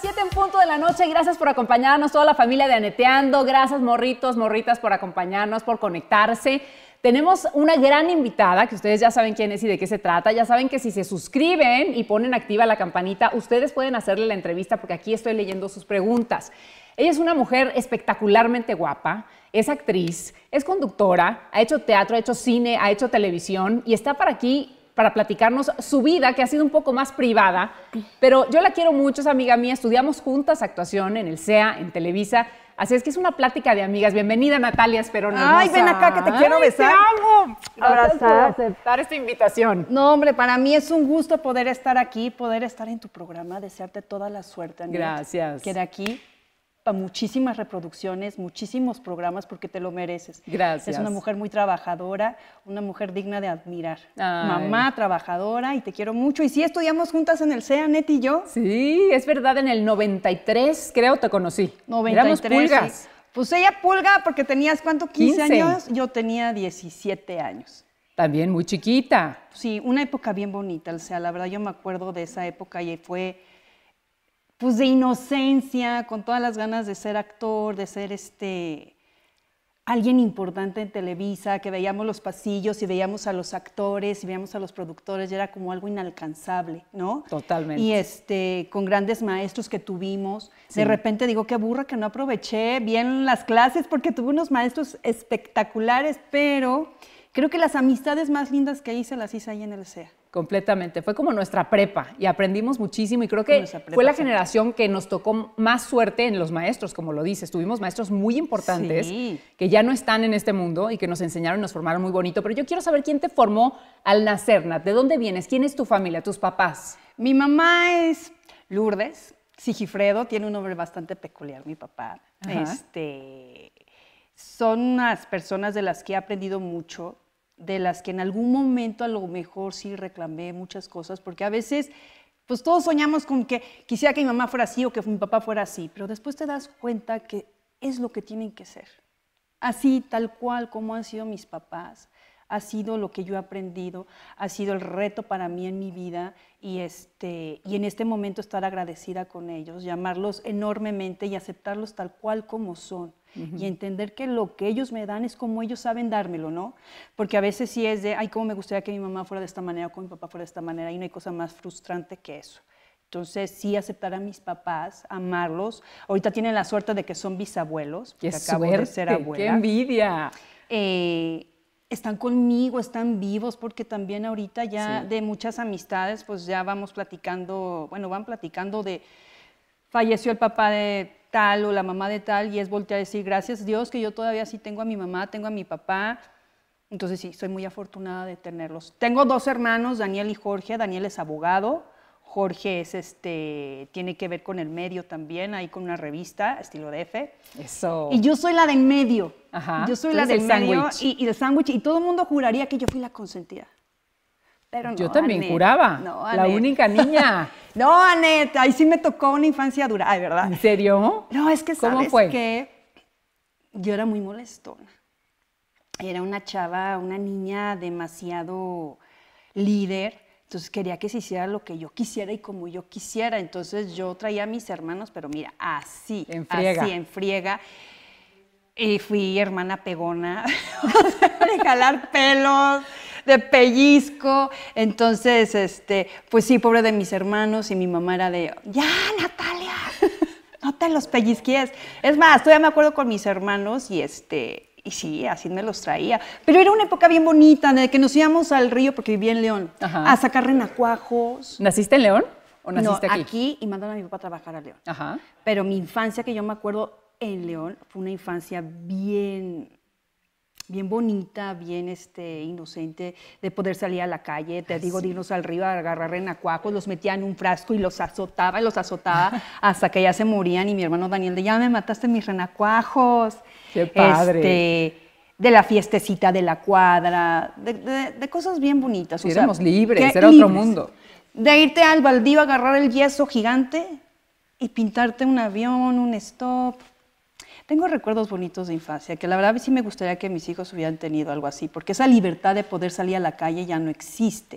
siete 7 en punto de la noche. Gracias por acompañarnos, toda la familia de Aneteando. Gracias, morritos, morritas, por acompañarnos, por conectarse. Tenemos una gran invitada, que ustedes ya saben quién es y de qué se trata. Ya saben que si se suscriben y ponen activa la campanita, ustedes pueden hacerle la entrevista porque aquí estoy leyendo sus preguntas. Ella es una mujer espectacularmente guapa, es actriz, es conductora, ha hecho teatro, ha hecho cine, ha hecho televisión y está para aquí para platicarnos su vida, que ha sido un poco más privada, pero yo la quiero mucho, es amiga mía, estudiamos juntas actuación en el CEA, en Televisa, así es que es una plática de amigas. Bienvenida Natalia Esperón. Ay, ven acá que te quiero besar. Te amo. Abrazar, aceptar esta invitación. No, hombre, para mí es un gusto poder estar aquí, poder estar en tu programa, desearte toda la suerte. Amiga, Gracias. Que de aquí muchísimas reproducciones, muchísimos programas porque te lo mereces. Gracias. Es una mujer muy trabajadora, una mujer digna de admirar. Mamá trabajadora y te quiero mucho. Y sí estudiamos juntas en el CEA, Neti y yo. Sí, es verdad, en el 93 creo te conocí. 93. Éramos pulgas. Pues ella pulga porque tenías, ¿cuánto? 15, 15 años. Yo tenía 17 años. También muy chiquita. Sí, una época bien bonita, o sea, la verdad yo me acuerdo de esa época y fue pues de inocencia, con todas las ganas de ser actor, de ser este alguien importante en Televisa, que veíamos los pasillos y veíamos a los actores y veíamos a los productores, y era como algo inalcanzable, ¿no? Totalmente. Y este, con grandes maestros que tuvimos, de repente digo, qué burra que no aproveché bien las clases porque tuve unos maestros espectaculares, pero creo que las amistades más lindas que hice las hice ahí en el CEA. Completamente. Fue como nuestra prepa y aprendimos muchísimo y creo que fue la generación que nos tocó más suerte en los maestros, como lo dices. Tuvimos maestros muy importantes que ya no están en este mundo y que nos enseñaron y nos formaron muy bonito. Pero yo quiero saber quién te formó al nacer, Nat. ¿De dónde vienes? ¿Quién es tu familia, tus papás? Mi mamá es Lourdes Sigifredo, tiene un nombre bastante peculiar, mi papá. Este, son unas personas de las que he aprendido mucho de las que en algún momento a lo mejor sí reclamé muchas cosas, porque a veces, pues todos soñamos con que quisiera que mi mamá fuera así o que mi papá fuera así, pero después te das cuenta que es lo que tienen que ser. Así, tal cual como han sido mis papás, ha sido lo que yo he aprendido, ha sido el reto para mí en mi vida y, este, y en este momento estar agradecida con ellos, llamarlos enormemente y aceptarlos tal cual como son. Y entender que lo que ellos me dan es como ellos saben dármelo, ¿no? Porque a veces sí es de, ay, cómo me gustaría que mi mamá fuera de esta manera o que mi papá fuera de esta manera, y no hay cosa más frustrante que eso. Entonces, sí aceptar a mis papás, amarlos. Ahorita tienen la suerte de que son bisabuelos, que acabo de ser abuela. ¡Qué envidia! Eh, están conmigo, están vivos, porque también ahorita ya de muchas amistades, pues ya vamos platicando, bueno, van platicando de falleció el papá de tal o la mamá de tal, y es voltear a decir, gracias Dios que yo todavía sí tengo a mi mamá, tengo a mi papá. Entonces sí, soy muy afortunada de tenerlos. Tengo dos hermanos, Daniel y Jorge. Daniel es abogado, Jorge es este, tiene que ver con el medio también, ahí con una revista, estilo DF. Eso. Y yo soy la de en medio. Ajá. Yo soy la del medio y, y el sándwich. Y todo el mundo juraría que yo fui la consentida. Pero no, yo también juraba. No, la única niña. no, Anet, ahí sí me tocó una infancia dura. ¿verdad? ¿En serio? No, es que sabes fue? que yo era muy molestona. Era una chava, una niña demasiado líder entonces quería que se hiciera lo que yo quisiera y como yo quisiera. Entonces yo traía a mis hermanos, pero mira, así, así, en friega. Y fui hermana pegona, de jalar pelos, de pellizco. Entonces, este, pues sí, pobre de mis hermanos y mi mamá era de, ya, Natalia, no te los pellizquies. Es más, todavía me acuerdo con mis hermanos y este, y sí, así me los traía. Pero era una época bien bonita, en que nos íbamos al río, porque vivía en León, a sacar renacuajos. ¿Naciste en León o naciste no, aquí? aquí y mandaron a mi papá a trabajar a León. Pero mi infancia, que yo me acuerdo en León, fue una infancia bien bien bonita, bien este, inocente, de poder salir a la calle, te digo, de irnos al río a agarrar renacuajos, los metía en un frasco y los azotaba y los azotaba hasta que ya se morían y mi hermano Daniel de, ya me mataste mis renacuajos. Qué padre. Este, de la fiestecita de la cuadra, de, cosas bien bonitas. libres, era otro mundo. De irte al baldío a agarrar el yeso gigante y pintarte un avión, un stop. Tengo recuerdos bonitos de infancia, que la verdad sí me gustaría que mis hijos hubieran tenido algo así, porque esa libertad de poder salir a la calle ya no existe.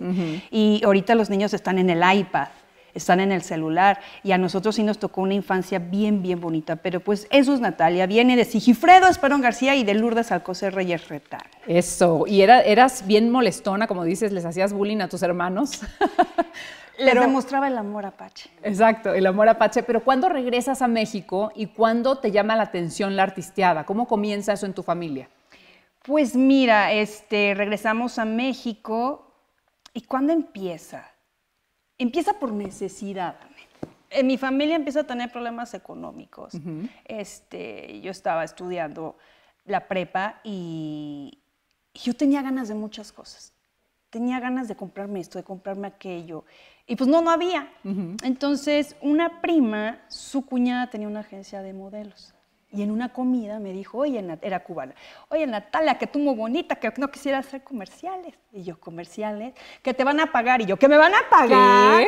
Y ahorita los niños están en el iPad están en el celular. Y a nosotros sí nos tocó una infancia bien, bien bonita. Pero pues eso es Natalia, viene de Sigifredo Esperón García y de Lourdes Alcocer Reyes Retal. Eso, y era, eras bien molestona, como dices, les hacías bullying a tus hermanos. les demostraba el amor apache. Exacto, el amor apache. Pero ¿cuándo regresas a México y cuándo te llama la atención la artisteada? ¿Cómo comienza eso en tu familia? Pues mira, este, regresamos a México. ¿Y cuándo empieza? empieza por necesidad. En mi familia empieza a tener problemas económicos. este, yo estaba estudiando la prepa y yo tenía ganas de muchas cosas. Tenía ganas de comprarme esto, de comprarme aquello. Y pues no, no había. Entonces, una prima, su cuñada tenía una agencia de modelos. Y en una comida me dijo, oye, era cubana, oye Natalia, que tú muy bonita, que no quisiera hacer comerciales. Y yo, comerciales, que te van a pagar. Y yo, que me van a pagar.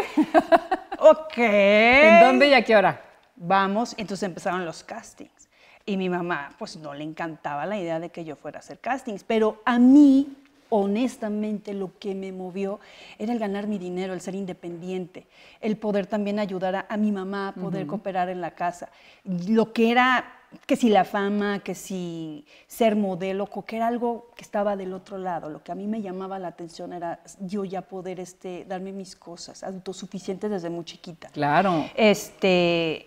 ok. ¿En dónde y a qué hora? Vamos, entonces empezaron los castings. Y mi mamá, pues no le encantaba la idea de que yo fuera a hacer castings, pero a mí, honestamente, lo que me movió era el ganar mi dinero, el ser independiente, el poder también ayudar a, mi mamá a poder cooperar en la casa. Lo que era que si la fama, que si ser modelo, que era algo que estaba del otro lado. Lo que a mí me llamaba la atención era yo ya poder este, darme mis cosas, autosuficiente desde muy chiquita. Claro. Este,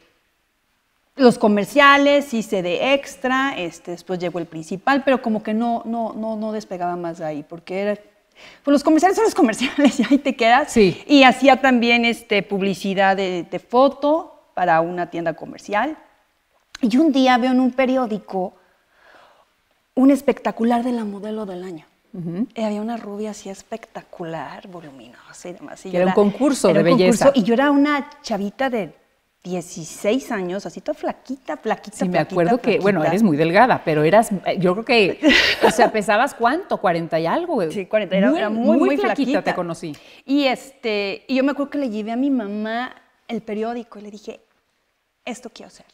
los comerciales, hice de extra, este, después llegó el principal, pero como que no, no, no, no despegaba más de ahí, porque era pues los comerciales son los comerciales y ahí te quedas. Sí. Y hacía también este, publicidad de, de, foto para una tienda comercial. Y un día veo en un periódico un espectacular de la modelo del año. había una rubia así espectacular, voluminosa y demás. era, un concurso de belleza. y yo era una chavita de 16 años, así toda flaquita, flaquita. Sí, me acuerdo que, bueno, eres muy delgada, pero eras, eh, yo creo que, o sea, pesabas cuánto, 40 y algo. Sí, 40, era muy, muy, flaquita, te conocí. Y este, y yo me acuerdo que le llevé a mi mamá el periódico y le dije, esto quiero hacer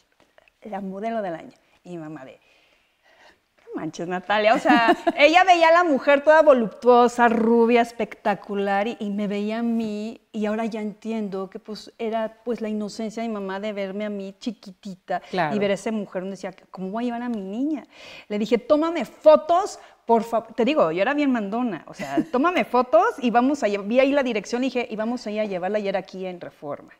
la modelo del año. Y mi mamá de, manches, Natalia. O sea, ella veía a la mujer toda voluptuosa, rubia, espectacular, y, me veía a mí, y ahora ya entiendo que pues era pues la inocencia de mi mamá de verme a mí chiquitita y ver a esa mujer donde decía, ¿cómo voy a llevar a mi niña? Le dije, tómame fotos por favor, te digo, yo era bien mandona, o sea, tómame fotos y vamos a vi ahí la dirección y dije, y vamos a ir a llevarla ayer aquí en Reforma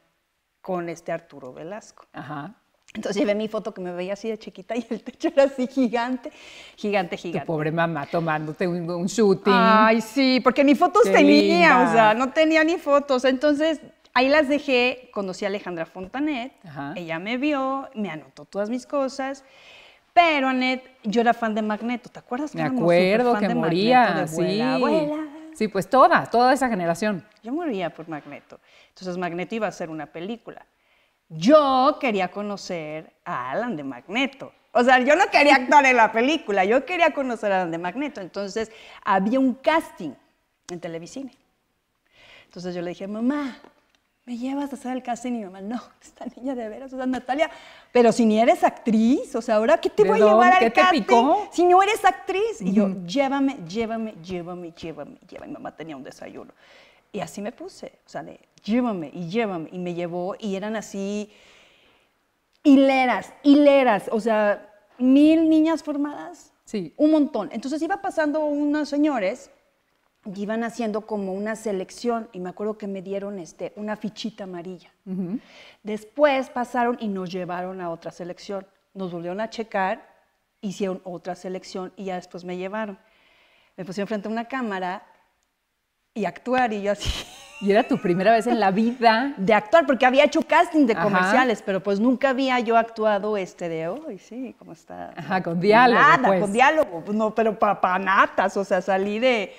con este Arturo Velasco. Ajá. Entonces llevé mi foto que me veía así de chiquita y el techo era así gigante, gigante, gigante. Tu pobre mamá tomándote un, shooting. Ay, sí, porque ni fotos tenía, o sea, no tenía ni fotos. Entonces ahí las dejé, conocí a Alejandra Fontanet, ella me vio, me anotó todas mis cosas. Pero, Anet, yo era fan de Magneto, ¿te acuerdas? Me acuerdo que moría, sí. Sí, pues toda, toda esa generación. Yo moría por Magneto. Entonces Magneto iba a hacer una película. Yo quería conocer a Alan de Magneto. O sea, yo no quería actuar en la película, yo quería conocer a Alan de Magneto. Entonces había un casting en Televisión. Entonces yo le dije, mamá, ¿me llevas a hacer el casting? Y mi mamá, no, esta niña de veras, o sea, Natalia, pero si ni eres actriz, o sea, ¿ahora qué te voy a llevar al casting? Picó? Si no eres actriz. Y yo, llévame, llévame, llévame, llévame, llévame. Mi mamá tenía un desayuno. Y así me puse, o sea, llévame y llévame. Y me llevó y eran así hileras, hileras, o sea, mil niñas formadas. Sí. Un montón. Entonces iba pasando unos señores y iban haciendo como una selección y me acuerdo que me dieron este, una fichita amarilla. Después pasaron y nos llevaron a otra selección. Nos volvieron a checar, hicieron otra selección y ya después me llevaron. Me pusieron frente a una cámara y actuar y yo así. Y era tu primera vez en la vida. De actuar, porque había hecho casting de comerciales, pero pues nunca había yo actuado este de hoy, sí, como está. Ajá, con diálogo. Nada, pues. con diálogo, pues, no, pero papanatas, o sea, salí de.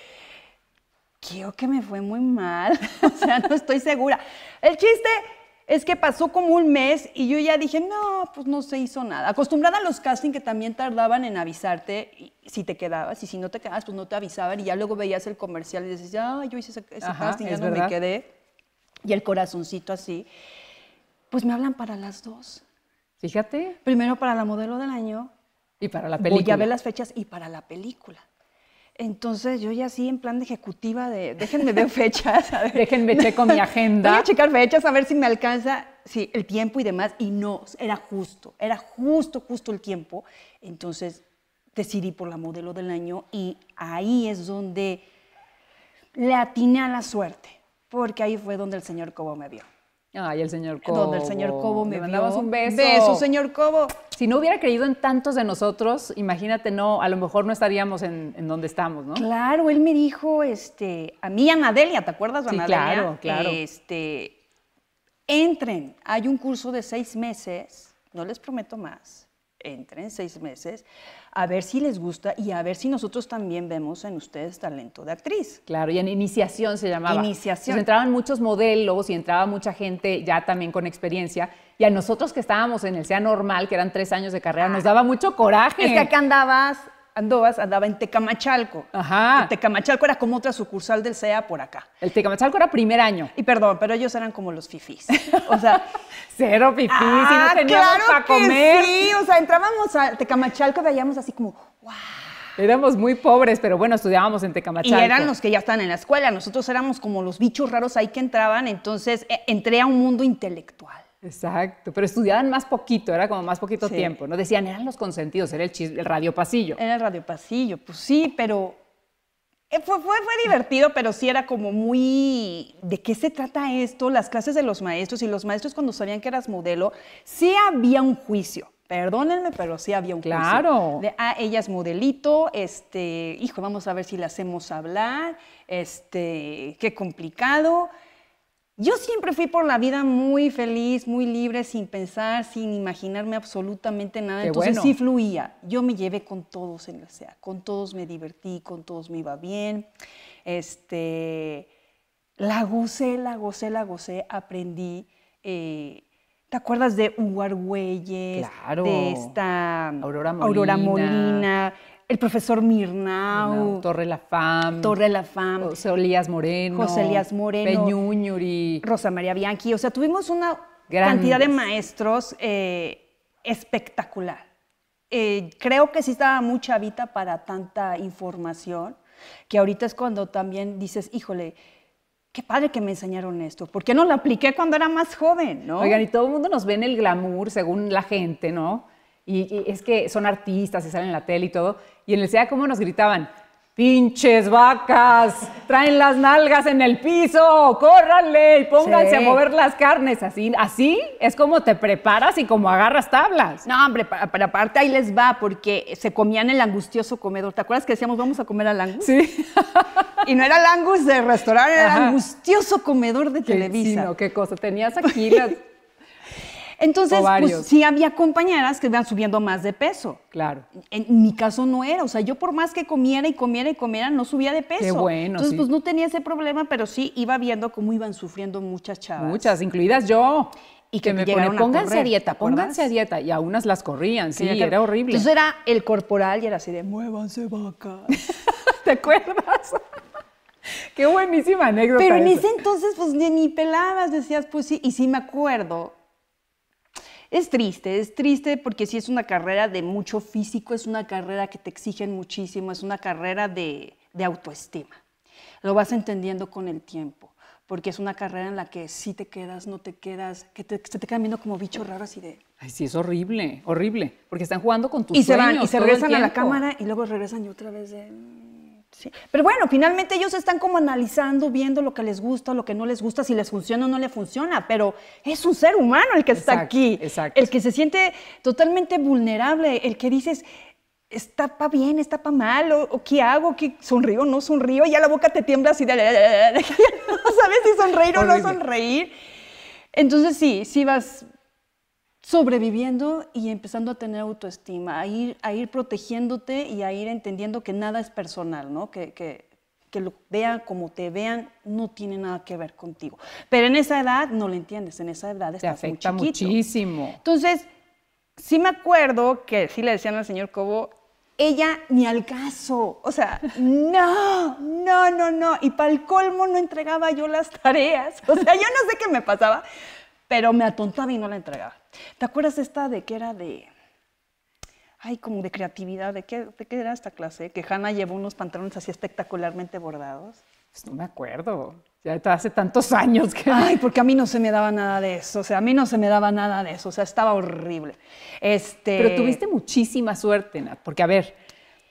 Creo que me fue muy mal, o sea, no estoy segura. El chiste es que pasó como un mes y yo ya dije, no, pues no se hizo nada. Acostumbrada a los castings que también tardaban en avisarte si te quedabas y si no te quedabas, pues no te avisaban y ya luego veías el comercial y dices, ya, yo hice ese, casting, ya no me quedé. Y el corazoncito así. Pues me hablan para las dos. Fíjate. Primero para la modelo del año. Y para la película. Voy ya ver las fechas y para la película. Entonces yo ya sí en plan de ejecutiva de déjenme ver fechas, a ver. déjenme checo mi agenda. Voy a checar fechas a ver si me alcanza sí, el tiempo y demás. Y no, era justo, era justo, justo el tiempo. Entonces decidí por la modelo del año y ahí es donde le atiné a la suerte, porque ahí fue donde el señor Cobo me vio. Ay, el señor Cobo. Donde el señor Cobo me, me un beso. Beso, señor Cobo si no hubiera creído en tantos de nosotros, imagínate, no, a lo mejor no estaríamos en, donde estamos, ¿no? Claro, él me dijo, este, a mí, a Anadelia, ¿te acuerdas, sí, Claro, claro. Este, entren, hay un curso de seis meses, no les prometo más, entren seis meses, a ver si les gusta y a ver si nosotros también vemos en ustedes talento de actriz. Claro, y en iniciación se llamaba. Iniciación. entraban muchos modelos y entraba mucha gente ya también con experiencia y a nosotros que estábamos en el SEA normal, que eran tres años de carrera, nos daba mucho coraje. Es que acá andabas, andabas, andaba en Tecamachalco. Ajá. El Tecamachalco era como otra sucursal del SEA por acá. El Tecamachalco era primer año. Y perdón, pero ellos eran como los fifís. O sea, cero fifís y no ah, teníamos para comer. Sí, o sea, entrábamos a Tecamachalco y veíamos así como, wow. Éramos muy pobres, pero bueno, estudiábamos en Tecamachalco. Y eran los que ya están en la escuela. Nosotros éramos como los bichos raros ahí que entraban. Entonces, e, entré a un mundo intelectual. Exacto, pero estudiaban más poquito, era como más poquito tiempo, ¿no? Decían, eran los consentidos, era el, el radio pasillo. Era el radio pasillo, pues sí, pero eh, fue, fue, fue, divertido, pero sí era como muy, ¿de qué se trata esto? Las clases de los maestros y los maestros cuando sabían que eras modelo, sí había un juicio. Perdónenme, pero sí había un claro. juicio. Claro. De, ah, ella es modelito, este, hijo, vamos a ver si la hacemos hablar, este, qué complicado. Yo siempre fui por la vida muy feliz, muy libre, sin pensar, sin imaginarme absolutamente nada. Entonces sí fluía. Yo me llevé con todos en la SEA, con todos me divertí, con todos me iba bien. Este, la gocé, la gocé, la gocé, aprendí. Eh, ¿Te acuerdas de Hugo Claro. De esta Aurora Molina. Aurora Molina el profesor Mirnau. Torre La Fam. Torre La Fam. José Elías Moreno. José Elías Moreno. y Rosa María Bianchi. O sea, tuvimos una cantidad de maestros eh, espectacular. Eh, creo que sí estaba mucha habita para tanta información, que ahorita es cuando también dices, híjole, qué padre que me enseñaron esto, ¿por qué no lo apliqué cuando era más joven? ¿no? Oigan, y todo el mundo nos ve en el glamour, según la gente, ¿no? Y, es que son artistas y salen en la tele y todo, y en el SEA, ¿cómo nos gritaban? Pinches vacas, traen las nalgas en el piso, córranle y pónganse a mover las carnes. Así, así es como te preparas y como agarras tablas. No, hombre, para, parte aparte ahí les va, porque se comían el angustioso comedor. ¿Te acuerdas que decíamos vamos a comer al angus? Sí. y no era el angus de restaurante, era el angustioso comedor de Televisa. qué cosa. Tenías aquí las. Entonces, pues, sí había compañeras que iban subiendo más de peso. Claro. En, mi caso no era, o sea, yo por más que comiera y comiera y comiera, no subía de peso. Qué bueno. Entonces, pues no tenía ese problema, pero sí iba viendo cómo iban sufriendo muchas chavas. Muchas, incluidas yo. Y que, me pone, pónganse a, a dieta, pónganse a dieta. Y a unas las corrían, sí, era horrible. Entonces era el corporal y era así de, muévanse vaca. ¿Te acuerdas? Qué buenísima anécdota. Pero en ese entonces, pues ni, ni pelabas, decías, pues sí, y sí me acuerdo es triste, es triste porque sí es una carrera de mucho físico, es una carrera que te exigen muchísimo, es una carrera de, autoestima. Lo vas entendiendo con el tiempo porque es una carrera en la que si te quedas, no te quedas, que te, se te quedan viendo como bicho raro así de... Ay, sí, es horrible, horrible, porque están jugando con tus y se van, y se regresan a la cámara y luego regresan y otra vez de... Pero bueno, finalmente ellos están como analizando, viendo lo que les gusta, lo que no les gusta, si les funciona o no les funciona, pero es un ser humano el que está aquí, el que se siente totalmente vulnerable, el que dices, está pa bien, está para mal, o, qué hago, ¿Sonrío sonrío, no sonrío, y ya la boca te tiembla así, no sabes si sonreír o no sonreír. Entonces sí, sí vas, sobreviviendo y empezando a tener autoestima, a ir, a ir protegiéndote y a ir entendiendo que nada es personal, ¿no? Que, que, lo vean como te vean no tiene nada que ver contigo. Pero en esa edad no lo entiendes, en esa edad estás te afecta muchísimo. Entonces, sí me acuerdo que sí le decían al señor Cobo, ella ni al caso, o sea, no, no, no, no, y para el colmo no entregaba yo las tareas, o sea, yo no sé qué me pasaba, pero me atontaba y no la entregaba. ¿Te acuerdas esta de que era de... Ay, como de creatividad, ¿de qué, de qué era esta clase? Que Hannah llevó unos pantalones así espectacularmente bordados. Pues no me acuerdo. Ya hace tantos años que... Ay, porque a mí no se me daba nada de eso. O sea, a mí no se me daba nada de eso. O sea, estaba horrible. Este... Pero tuviste muchísima suerte, Porque, a ver,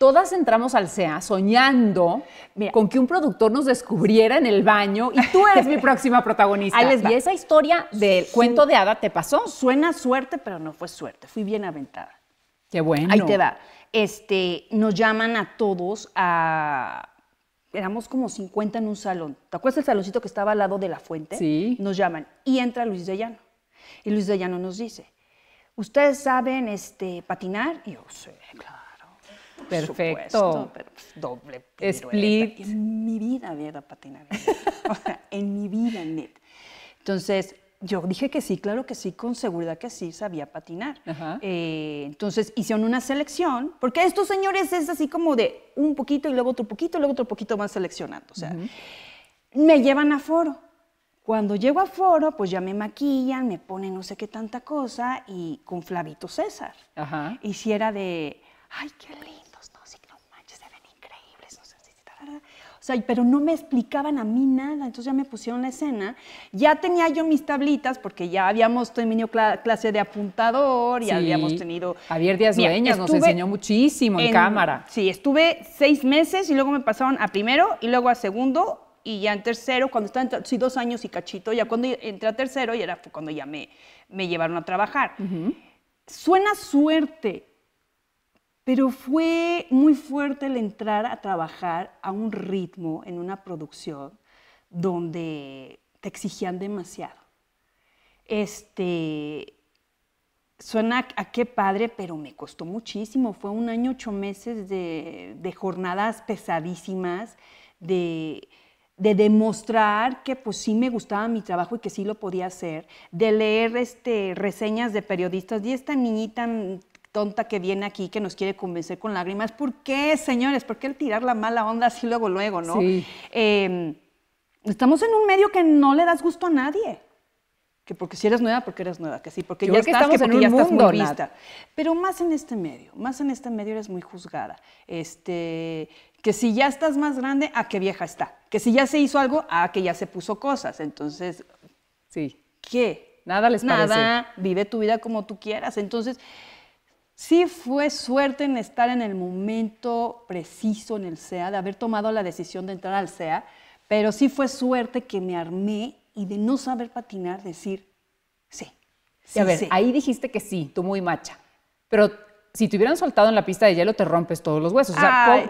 todas entramos al SEA soñando con que un productor nos descubriera en el baño y tú eres mi próxima protagonista. Ahí les vi esa historia del cuento de hada, ¿te pasó? Suena suerte, pero no fue suerte, fui bien aventada. Qué bueno. Ahí te da. Este, nos llaman a todos a éramos como 50 en un salón. ¿Te acuerdas el saloncito que estaba al lado de la fuente? Sí. Nos llaman y entra Luis de Llano. Y Luis de Llano nos dice, ¿ustedes saben este, patinar? Y yo, sé, claro. Perfecto. Pues, doble Split. En mi vida había patinado. o sea, en mi vida, net. Entonces, yo dije que sí, claro que sí, con seguridad que sí sabía patinar. Eh, entonces hicieron una selección, porque estos señores es así como de un poquito y luego otro poquito, y luego otro poquito más seleccionando. O sea, me llevan a foro. Cuando llego a foro, pues ya me maquillan, me ponen no sé qué tanta cosa y con Flavito César. Ajá. Hiciera de, ay, qué lindo O sea, pero no me explicaban a mí nada, entonces ya me pusieron la escena. Ya tenía yo mis tablitas, porque ya habíamos tenido clase de apuntador, ya habíamos tenido... Javier Díaz Dueñas nos enseñó muchísimo en, cámara. Sí, estuve seis meses y luego me pasaron a primero y luego a segundo y ya en tercero, cuando estaba, en, sí, dos años y cachito, ya cuando entré a tercero, y era cuando ya me, llevaron a trabajar. Suena suerte, pero fue muy fuerte el entrar a trabajar a un ritmo en una producción donde te exigían demasiado. Este, suena a, qué padre, pero me costó muchísimo. Fue un año, ocho meses de, jornadas pesadísimas, de, demostrar que pues sí me gustaba mi trabajo y que sí lo podía hacer, de leer este, reseñas de periodistas, y esta niñita tonta que viene aquí, que nos quiere convencer con lágrimas. ¿Por qué, señores? ¿Por qué el tirar la mala onda así luego, luego, no? Em, estamos en un medio que no le das gusto a nadie. Que porque si eres nueva, porque eres nueva, que sí, porque Yo ya, estás, que en ya mundo, estás Pero más en este medio, más en este medio eres muy juzgada. Este, que si ya estás más grande, a qué vieja está. Que si ya se hizo algo, a que ya se puso cosas. Entonces, sí. ¿qué? Nada les Nada, vive tu vida como tú quieras. Entonces, sí fue suerte en estar en el momento preciso en el SEA, de haber tomado la decisión de entrar al SEA, pero sí fue suerte que me armé y de no saber patinar, decir sí. a ver, ahí dijiste que sí, tú muy macha, pero si te hubieran soltado en la pista de hielo, te rompes todos los huesos.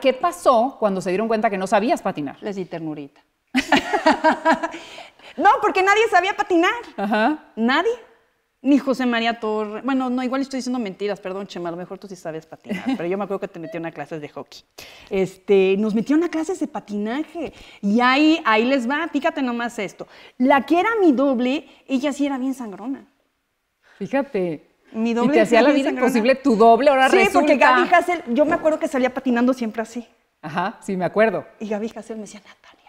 ¿qué pasó cuando se dieron cuenta que no sabías patinar? Les di ternurita. no, porque nadie sabía patinar. Ajá. Nadie ni José María Torre Bueno, no, igual estoy diciendo mentiras, perdón, Chema, a lo mejor tú sí sabes patinar, pero yo me acuerdo que te metieron a clases de hockey. Este, nos metieron a clases de patinaje y ahí, ahí les va, fíjate nomás esto. La que era mi doble, ella sí era bien sangrona. Fíjate. Mi doble. Y te hacía la vida imposible tu doble, ahora sí, porque Gaby Hassel, yo me acuerdo que salía patinando siempre así. Ajá, sí, me acuerdo. Y Gaby Hassel me decía, Natalia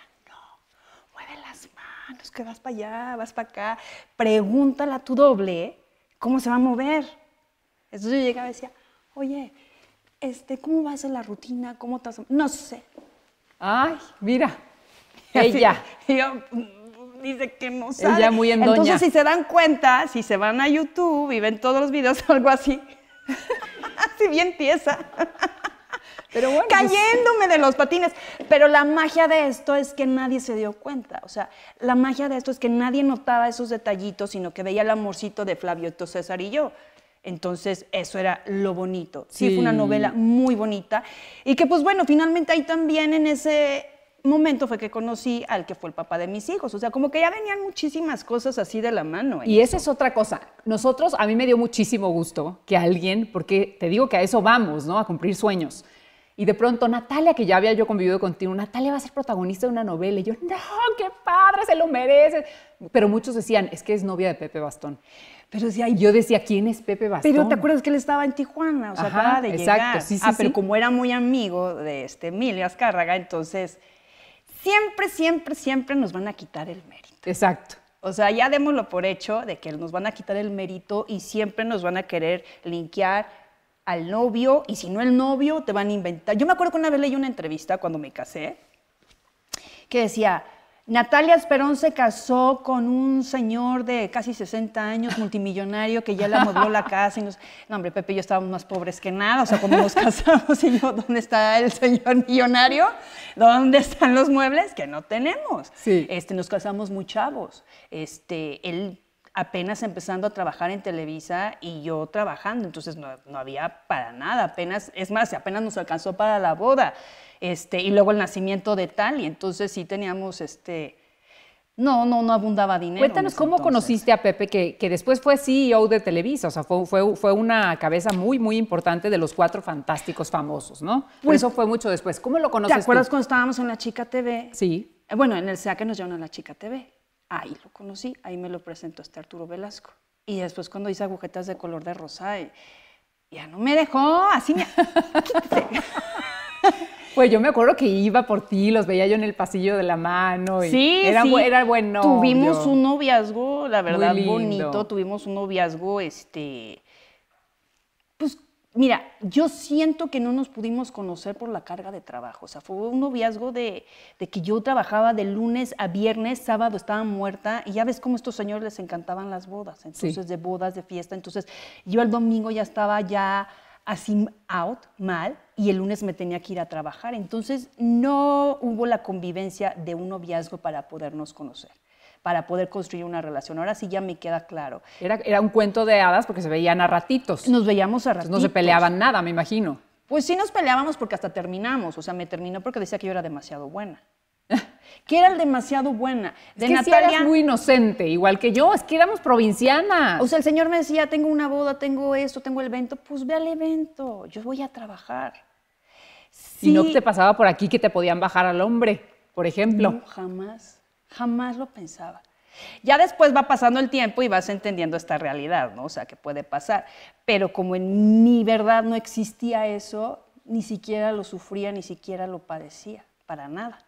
que vas para allá, vas para acá, pregúntale a tu doble cómo se va a mover. Entonces yo llegaba y decía, oye, este, ¿cómo va a ser la rutina? ¿Cómo estás No sé. Ay, mira, ella. yo, dice que no sabe. Ella muy Entonces, si se dan cuenta, si se van a YouTube y ven todos los videos o algo así, así bien pieza. Pues cayéndome de los patines. Pero la magia de esto es que nadie se dio cuenta. O sea, la magia de esto es que nadie notaba esos detallitos, sino que veía el amorcito de Flavio tu César y yo. Entonces, eso era lo bonito. sí, fue una novela muy bonita. Y que, pues bueno, finalmente ahí también en ese, momento fue que conocí al que fue el papá de mis hijos. O sea, como que ya venían muchísimas cosas así de la mano. Y esa es otra cosa. Nosotros, a mí me dio muchísimo gusto que alguien, porque te digo que a eso vamos, ¿no? A cumplir sueños. Y de pronto Natalia, que ya había yo convivido contigo, Natalia va a ser protagonista de una novela. Y yo, no, qué padre, se lo merece. Pero muchos decían, es que es novia de Pepe Bastón. Pero decía, yo decía, ¿quién es Pepe Bastón? Pero te acuerdas que él estaba en Tijuana, o sea, acaba de exacto, Sí, ah, pero como era muy amigo de este Emilio Azcárraga, entonces siempre, siempre, siempre nos van a quitar el mérito. Exacto. O sea, ya démoslo por hecho de que nos van a quitar el mérito y siempre nos van a querer linkear al novio y si no el novio te van a inventar. Yo me acuerdo que una vez leí una entrevista cuando me casé que decía, Natalia Esperón se casó con un señor de casi 60 años, multimillonario, que ya le movió la casa. Y nos... No, hombre, Pepe y yo estábamos más pobres que nada. O sea, cuando nos casamos y yo, ¿dónde está el señor millonario? ¿Dónde están los muebles? Que no tenemos. Este, nos casamos muy chavos. Este, él apenas empezando a trabajar en Televisa y yo trabajando, entonces no, había para nada, apenas, es más, apenas nos alcanzó para la boda, este, y luego el nacimiento de tal, y entonces sí teníamos este... No, no, no abundaba dinero. Cuéntanos cómo conociste a Pepe, que, que, después fue CEO de Televisa, o sea, fue, fue, fue, una cabeza muy, muy importante de los cuatro fantásticos famosos, ¿no? Pues eso fue mucho después. ¿Cómo lo conoces? ¿Te acuerdas cuando estábamos en la Chica TV? Sí. Bueno, en el SEA que nos llevan a la Chica TV ahí lo conocí, ahí me lo presentó este Arturo Velasco. Y después cuando hice agujetas de color de rosa, eh, ya no me dejó, así me... Pues yo me acuerdo que iba por ti, los veía yo en el pasillo de la mano. sí, era, sí. era bueno. Tuvimos un noviazgo, la verdad, bonito. Tuvimos un noviazgo, este, Mira, yo siento que no nos pudimos conocer por la carga de trabajo. O sea, fue un noviazgo de, que yo trabajaba de lunes a viernes, sábado estaba muerta, y ya ves cómo a estos señores les encantaban las bodas, entonces de bodas, de fiesta. Entonces yo el domingo ya estaba ya así out, mal, y el lunes me tenía que ir a trabajar. Entonces no hubo la convivencia de un noviazgo para podernos conocer para poder construir una relación. Ahora sí ya me queda claro. Era, era un cuento de hadas porque se veían a ratitos. Nos veíamos a ratitos. no se peleaban nada, me imagino. Pues sí nos peleábamos porque hasta terminamos. O sea, me terminó porque decía que yo era demasiado buena. que era el demasiado buena. De es que Natalia. muy inocente, igual que yo, es que éramos provincianas. O sea, el señor me decía, tengo una boda, tengo esto, tengo el evento. Pues ve al evento, yo voy a trabajar. Si no te pasaba por aquí que te podían bajar al hombre, por ejemplo. No, jamás. Jamás lo pensaba. Ya después va pasando el tiempo y vas entendiendo esta realidad, ¿no? O sea, que puede pasar. Pero como en mi verdad no existía eso, ni siquiera lo sufría, ni siquiera lo padecía, para nada.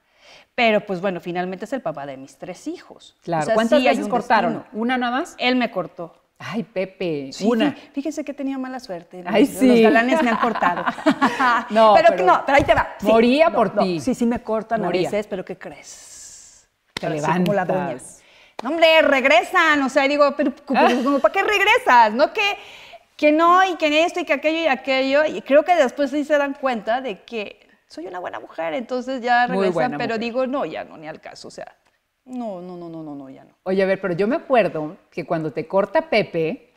Pero pues bueno, finalmente es el papá de mis tres hijos. Claro, ¿cuántas veces cortaron? ¿Una nada más? Él me cortó. Ay, Pepe, una. Fíjense que tenía mala suerte. Ay, sí. Los galanes me han cortado. no, pero, no, pero ahí te va. moría por ti. Sí, sí me cortan a veces, pero ¿qué crees? se levantas. No, hombre, regresan. O sea, digo, pero, ah. como ¿para qué regresas? No que, que no, y que esto, y que aquello, y aquello. Y creo que después sí se dan cuenta de que soy una buena mujer, entonces ya regresan, pero digo, no, ya no, ni al caso. O sea, no, no, no, no, no, no, ya no. Oye, a ver, pero yo me acuerdo que cuando te corta Pepe,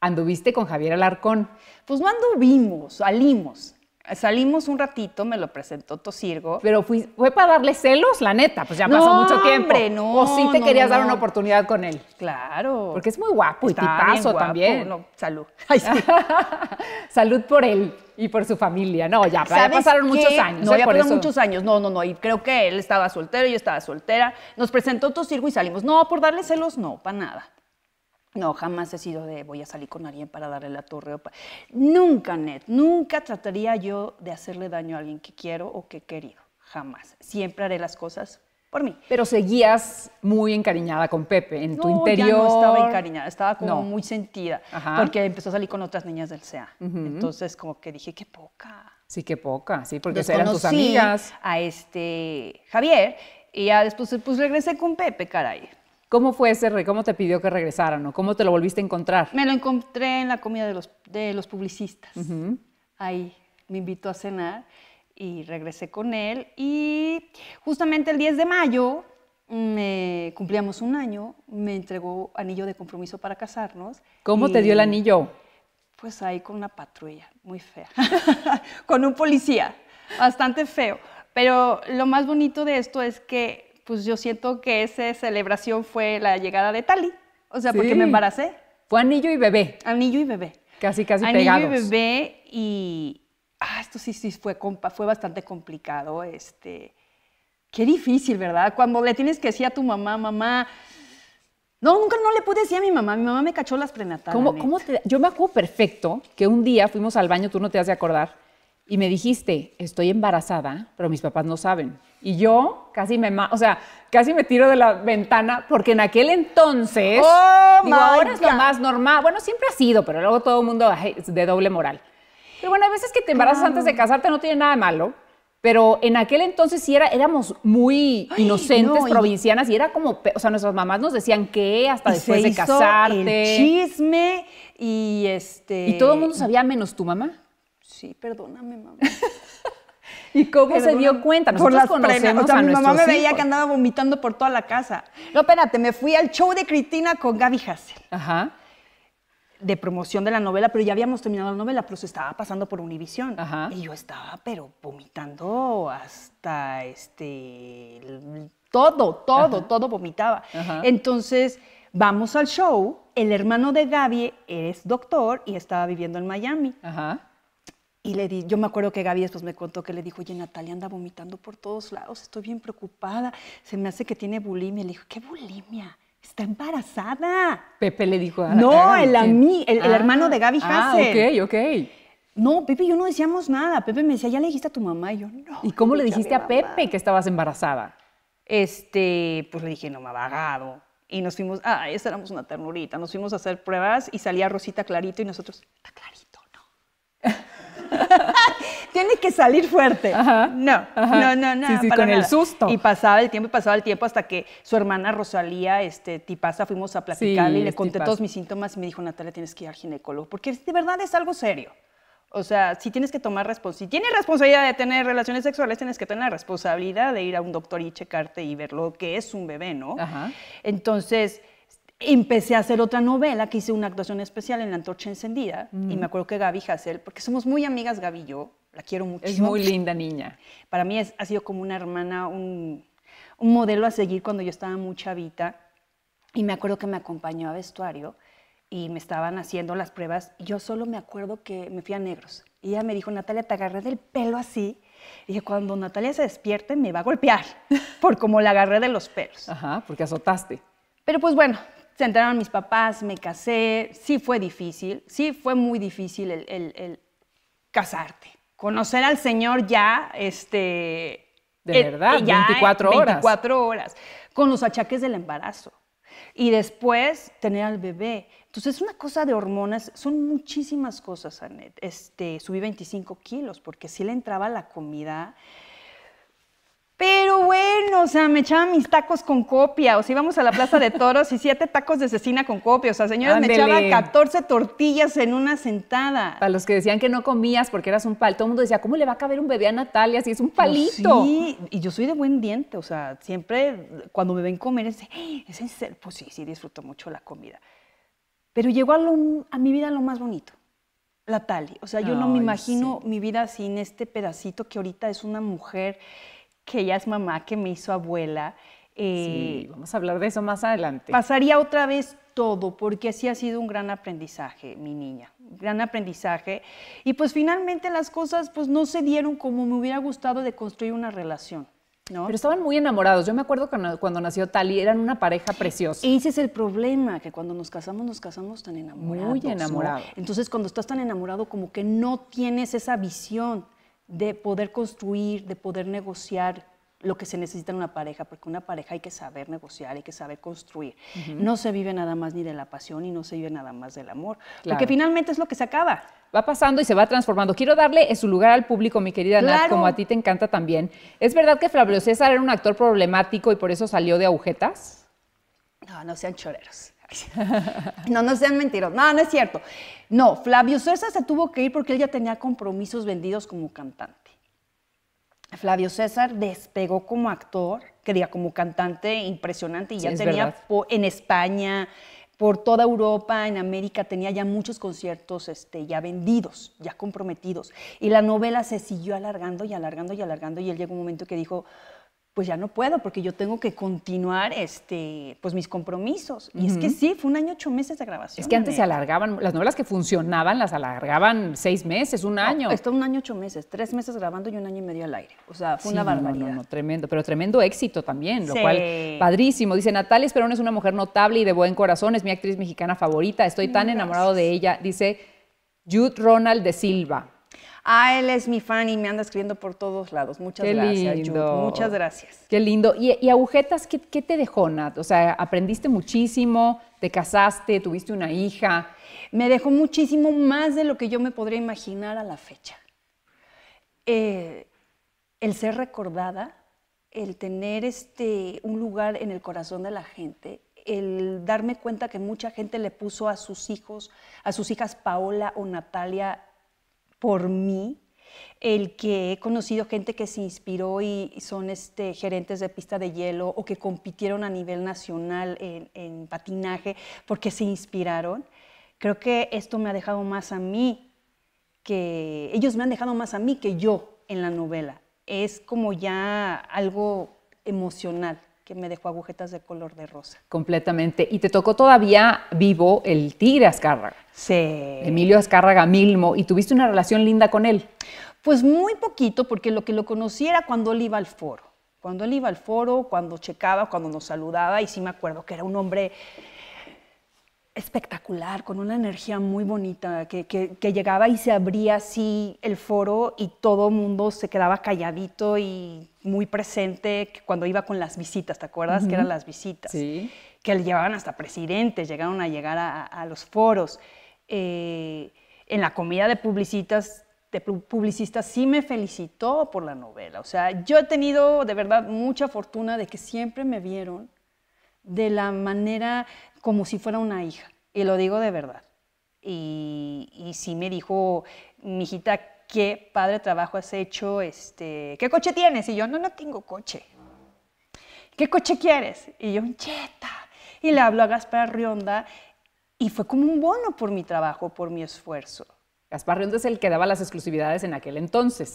anduviste con Javier Alarcón. Pues no anduvimos, salimos. Salimos un ratito, me lo presentó Tosirgo. Pero fui, fue para darle celos, la neta, pues ya pasó mucho tiempo. no, o sí te querías dar una oportunidad con él. Claro. Porque es muy guapo y tipazo también. salud. salud por él y por su familia. No, ya, pasaron muchos años. No, ¿eh? ya pasaron muchos años. No, no, no. Y creo que él estaba soltero, y yo estaba soltera. Nos presentó Tosirgo y salimos. No, por darle celos, no, para nada. No, jamás he sido de voy a salir con alguien para darle la torre. O nunca, Ned, nunca trataría yo de hacerle daño a alguien que quiero o que he querido. Jamás. Siempre haré las cosas por mí. Pero seguías muy encariñada con Pepe en tu interior. Ya no estaba encariñada, estaba como muy sentida. Porque empezó a salir con otras niñas del SEA. Entonces, como que dije, qué poca. Sí, qué poca, sí, porque eran tus amigas. A este Javier, y ya después pues, regresé con Pepe, caray. ¿Cómo fue ese rey? ¿Cómo te pidió que regresaran o cómo te lo volviste a encontrar? Me lo encontré en la comida de los, de los publicistas. Ahí me invitó a cenar y regresé con él. Y justamente el 10 de mayo cumplíamos un año, me entregó anillo de compromiso para casarnos. ¿Cómo te dio el anillo? Pues ahí con una patrulla, muy fea, con un policía, bastante feo. Pero lo más bonito de esto es que pues yo siento que esa celebración fue la llegada de Tali. O sea, porque me embaracé. Fue anillo y bebé. Anillo y bebé. Casi, casi pegados. Anillo y bebé y... Ah, esto sí, sí, fue, fue bastante complicado. Este, qué difícil, ¿verdad? Cuando le tienes que decir a tu mamá, mamá... No, nunca no le pude decir a mi mamá. Mi mamá me cachó las prenatales. ¿Cómo, te... Yo me acuerdo perfecto que un día fuimos al baño, tú no te has de acordar, y me dijiste, estoy embarazada, pero mis papás no saben. Y yo casi me, o sea, casi me tiro de la ventana porque en aquel entonces, oh, digo, ahora es lo más normal. Bueno, siempre ha sido, pero luego todo el mundo es de doble moral. Pero bueno, a veces que te embarazas antes de casarte no tiene nada de malo. Pero en aquel entonces sí era, éramos muy inocentes, provincianas, y, era como, o sea, nuestras mamás nos decían que hasta después de hizo casarte. El chisme y este. Y todo el mundo sabía menos tu mamá sí, perdóname, mamá. ¿Y cómo se dio cuenta? Nosotros por las conocemos mi mamá me veía que andaba vomitando por toda la casa. No, espérate, me fui al show de Cristina con Gaby Hassel. Ajá. De promoción de la novela, pero ya habíamos terminado la novela, pero se estaba pasando por Univisión. Ajá. Y yo estaba, pero vomitando hasta este. Todo, todo, todo vomitaba. Entonces, vamos al show. El hermano de Gaby es doctor y estaba viviendo en Miami. Ajá y le di, yo me acuerdo que Gaby después me contó que le dijo, oye, Natalia anda vomitando por todos lados, estoy bien preocupada, se me hace que tiene bulimia. Le dijo, ¿qué bulimia? Está embarazada. Pepe le dijo a No, el, el, ah, hermano de Gaby Hassel. Ah, ok, ok. No, Pepe y yo no decíamos nada. Pepe me decía, ¿ya le dijiste a tu mamá? Y yo, no. ¿Y cómo le dijiste a, Pepe que estabas embarazada? Este, pues le dije, no, me ha vagado. Y nos fuimos, ah, esa éramos una ternurita. Nos fuimos a hacer pruebas y salía Rosita clarito y nosotros, está clarito, no. Tiene que salir fuerte. no, no, no, no, con el susto. Y pasaba el tiempo pasaba el tiempo hasta que su hermana Rosalía, este, tipaza, fuimos a platicar y le conté todos mis síntomas y me dijo, Natalia, tienes que ir al ginecólogo, porque de verdad es algo serio. O sea, si tienes que tomar responsabilidad, si tienes responsabilidad de tener relaciones sexuales, tienes que tener la responsabilidad de ir a un doctor y checarte y ver lo que es un bebé, ¿no? Ajá. Entonces, empecé a hacer otra novela que hice una actuación especial en La Antorcha Encendida. Y mm. me acuerdo que Gaby Hassel, porque somos muy amigas, Gaby y yo, la quiero mucho. Es muy linda niña. Para mí es, ha sido como una hermana, un, modelo a seguir cuando yo estaba muy chavita. Y me acuerdo que me acompañó a vestuario y me estaban haciendo las pruebas. Y yo solo me acuerdo que me fui a negros. Y ella me dijo, Natalia, te agarré del pelo así. Y dije, cuando Natalia se despierte, me va a golpear por como la agarré de los pelos. Ajá, porque azotaste. Pero pues bueno, se entraron mis papás, me casé, sí fue difícil, sí fue muy difícil el, casarte. Conocer al Señor ya, este... De eh, verdad, 24 eh, eh, horas. 24 horas, con los achaques del embarazo. Y después tener al bebé. Entonces, es una cosa de hormonas, son muchísimas cosas, Anet. Este, subí 25 kilos porque si le entraba la comida pero bueno, o sea, me echaba mis tacos con copia, o sea, íbamos a la Plaza de Toros y siete tacos de cecina con copia, o sea, señora, me echaba 14 tortillas en una sentada. Para los que decían que no comías porque eras un pal, todo el mundo decía, ¿cómo le va a caber un bebé a Natalia si es un palito? sí, y yo soy de buen diente, o sea, siempre cuando me ven comer es, ¡Eh! pues sí, sí, disfruto mucho la comida. Pero llegó a, mi vida lo más bonito la Tali. O sea, yo no me imagino mi vida sin este pedacito que ahorita es una mujer que ella es mamá, que me hizo abuela. Eh, sí, vamos a hablar de eso más adelante. Pasaría otra vez todo, porque así ha sido un gran aprendizaje, mi niña, gran aprendizaje. Y pues finalmente las cosas pues no se dieron como me hubiera gustado de construir una relación. ¿No? Pero estaban muy enamorados. Yo me acuerdo que cuando nació Tali eran una pareja preciosa. Ese es el problema, que cuando nos casamos nos casamos tan enamorados. Muy enamorados. Entonces cuando estás tan enamorado como que no tienes esa visión de poder construir, de poder negociar lo que se necesita en una pareja, porque una pareja hay que saber negociar, hay que saber construir. No se vive nada más ni de la pasión y no se vive nada más del amor, lo que finalmente es lo que se acaba. Va pasando y se va transformando. Quiero darle en su lugar al público, mi querida Nat, como a ti te encanta también. ¿Es verdad que Flavio César era un actor problemático y por eso salió de agujetas? No, no sean choreros. No, no sean mentiros. No, no es cierto. No, Flavio César se tuvo que ir porque él ya tenía compromisos vendidos como cantante. Flavio César despegó como actor, quería como cantante impresionante y ya tenía en España, por toda Europa, en América, tenía ya muchos conciertos este, ya vendidos, ya comprometidos. Y la novela se siguió alargando y alargando y alargando y él llegó un momento que dijo, pues ya no puedo porque yo tengo que continuar este, pues mis compromisos. Y es que sí, fue un año, ocho meses de grabación. Es que antes se alargaban, las novelas que funcionaban las alargaban seis meses, un año. No, esto un año, ocho meses, tres meses grabando y un año y medio al aire. O sea, fue una barbaridad. No, no, tremendo, pero tremendo éxito también, lo cual padrísimo. Dice, Natalia Esperón es una mujer notable y de buen corazón, es mi actriz mexicana favorita, estoy tan enamorado de ella. Dice Jude Ronald de Silva. Ah, él es mi fan y me anda escribiendo por todos lados. Muchas gracias, lindo. Muchas gracias. Qué lindo. ¿Y, agujetas ¿qué, te dejó, Nat? O sea, aprendiste muchísimo, te casaste, tuviste una hija. Me dejó muchísimo más de lo que yo me podría imaginar a la fecha. Eh, el ser recordada, el tener este, un lugar en el corazón de la gente, el darme cuenta que mucha gente le puso a sus hijos, a sus hijas Paola o Natalia por mí, el que he conocido gente que se inspiró y son este, gerentes de pista de hielo o que compitieron a nivel nacional en, en patinaje porque se inspiraron. Creo que esto me ha dejado más a mí que ellos me han dejado más a mí que yo en la novela. Es como ya algo emocional que me dejó agujetas de color de rosa. Completamente. Y te tocó todavía vivo el tigre Azcárraga. Sí. Emilio Azcárraga Milmo. ¿Y tuviste una relación linda con él? Pues muy poquito, porque lo que lo conocí era cuando él iba al foro. Cuando él iba al foro, cuando checaba, cuando nos saludaba, y sí me acuerdo que era un hombre espectacular, con una energía muy bonita, que, que, llegaba y se abría así el foro y todo mundo se quedaba calladito y muy presente cuando iba con las visitas, ¿te acuerdas? Que eran las visitas, que le llevaban hasta presidentes, llegaron a llegar a, los foros. Eh, en la comida de publicistas, de publicistas sí me felicitó por la novela. O sea, yo he tenido de verdad mucha fortuna de que siempre me vieron de la manera como si fuera una hija, y lo digo de verdad. Y, y sí me dijo, mi hijita, qué padre trabajo has hecho, este, ¿qué coche tienes? Y yo, no, no tengo coche. ¿Qué coche quieres? Y yo, cheta. Y le hablo a Gaspar Rionda y fue como un bono por mi trabajo, por mi esfuerzo. Gaspar Rionda es el que daba las exclusividades en aquel entonces.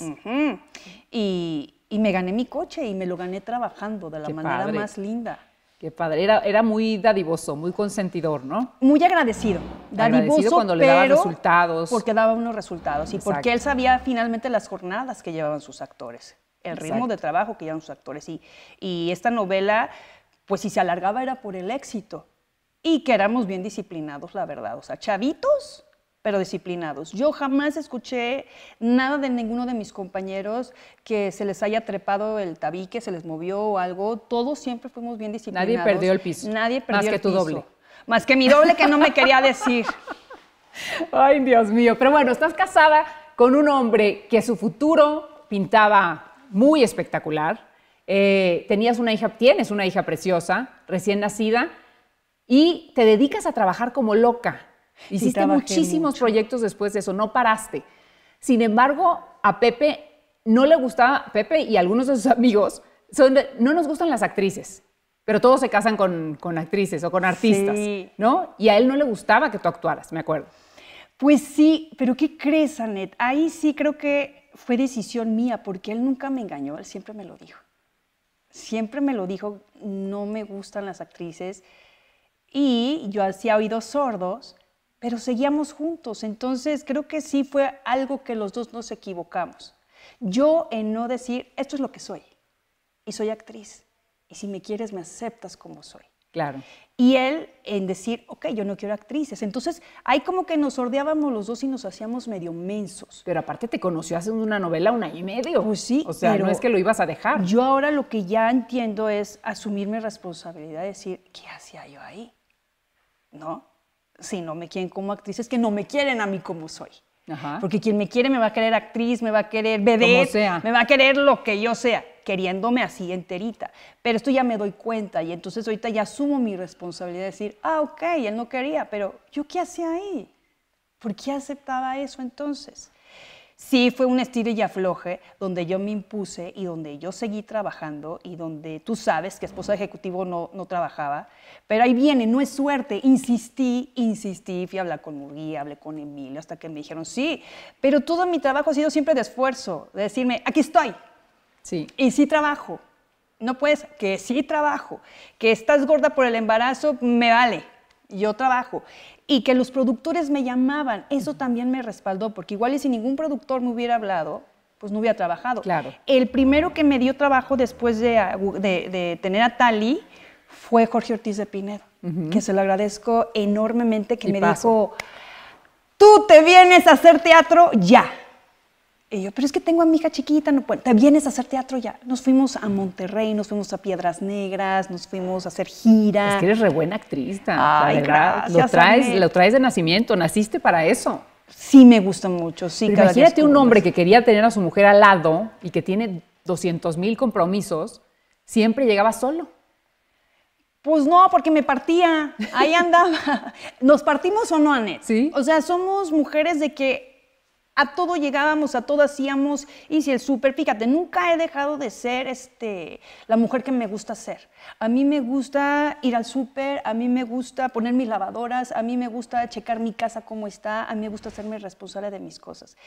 y, me gané mi coche y me lo gané trabajando de la manera más linda. Qué padre, era, muy dadivoso, muy consentidor, ¿no? Muy agradecido, dadivoso, agradecido cuando le daba resultados. Porque daba unos resultados y porque él sabía finalmente las jornadas que llevaban sus actores, el ritmo de trabajo que llevaban sus actores. Y, y esta novela, pues si se alargaba era por el éxito y que éramos bien disciplinados, la verdad. O sea, chavitos, pero disciplinados. Yo jamás escuché nada de ninguno de mis compañeros que se les haya trepado el tabique, se les movió o algo. Todos siempre fuimos bien disciplinados. Nadie perdió el piso. Nadie perdió Más que tu doble. Más que mi doble que no me quería decir. Ay, Dios mío. Pero bueno, estás casada con un hombre que su futuro pintaba muy espectacular. Eh, tenías una hija, tienes una hija preciosa, recién nacida, y te dedicas a trabajar como loca Hiciste muchísimos proyectos después de eso, no paraste. Sin embargo, a Pepe no le gustaba, Pepe y algunos de sus amigos, no nos gustan las actrices, pero todos se casan con, con actrices o con artistas, ¿no? Y a él no le gustaba que tú actuaras, me acuerdo. Pues sí, pero ¿qué crees, Anet? Ahí sí creo que fue decisión mía, porque él nunca me engañó, él siempre me lo dijo. Siempre me lo dijo, no me gustan las actrices. Y yo hacía oídos sordos pero seguíamos juntos. Entonces creo que sí fue algo que los dos nos equivocamos. Yo en no decir, esto es lo que soy, y soy actriz, y si me quieres me aceptas como soy. Claro. Y él en decir, ok, yo no quiero actrices. Entonces, ahí como que nos ordeábamos los dos y nos hacíamos medio mensos. Pero aparte te conoció hace una novela un año y medio. Pues sí. O sea, pero no es que lo ibas a dejar. Yo ahora lo que ya entiendo es asumir mi responsabilidad, decir, ¿qué hacía yo ahí? ¿No? si no me quieren como actriz, es que no me quieren a mí como soy. Porque quien me quiere me va a querer actriz, me va a querer vedette, me va a querer lo que yo sea, queriéndome así enterita. Pero esto ya me doy cuenta y entonces ahorita ya asumo mi responsabilidad de decir, ah, ok, él no quería, pero ¿yo qué hacía ahí? ¿Por qué aceptaba eso entonces? sí fue un estilo y afloje donde yo me impuse y donde yo seguí trabajando y donde tú sabes que esposa ejecutivo no, trabajaba, pero ahí viene, no es suerte, insistí, insistí, fui a hablar con Murguía, hablé con Emilio hasta que me dijeron, sí, pero todo mi trabajo ha sido siempre de esfuerzo, de decirme, aquí estoy. Sí. Y sí trabajo. No puedes, que sí trabajo, que estás gorda por el embarazo, me vale yo trabajo y que los productores me llamaban, eso también me respaldó, porque igual y si ningún productor me hubiera hablado, pues no hubiera trabajado. Claro. El primero que me dio trabajo después de, tener a Tali fue Jorge Ortiz de Pinedo, que se lo agradezco enormemente, que me dijo, tú te vienes a hacer teatro ya. Y yo, pero es que tengo a mi hija chiquita, no ¿Te vienes a hacer teatro ya? Nos fuimos a Monterrey, nos fuimos a Piedras Negras, nos fuimos a hacer giras. Es que eres re buena actriz, Ay, la verdad. lo traes, lo traes de nacimiento, naciste para eso. Sí, me gusta mucho. Sí, imagínate un hombre que quería tener a su mujer al lado y que tiene 200 mil compromisos, siempre llegaba solo. Pues no, porque me partía. Ahí andaba. ¿Nos partimos o no, Anet? Sí. O sea, somos mujeres de que a todo llegábamos, a todo hacíamos, y si el súper, fíjate, nunca he dejado de ser este, la mujer que me gusta ser. A mí me gusta ir al súper, a mí me gusta poner mis lavadoras, a mí me gusta checar mi casa cómo está, a mí me gusta hacerme responsable de mis cosas.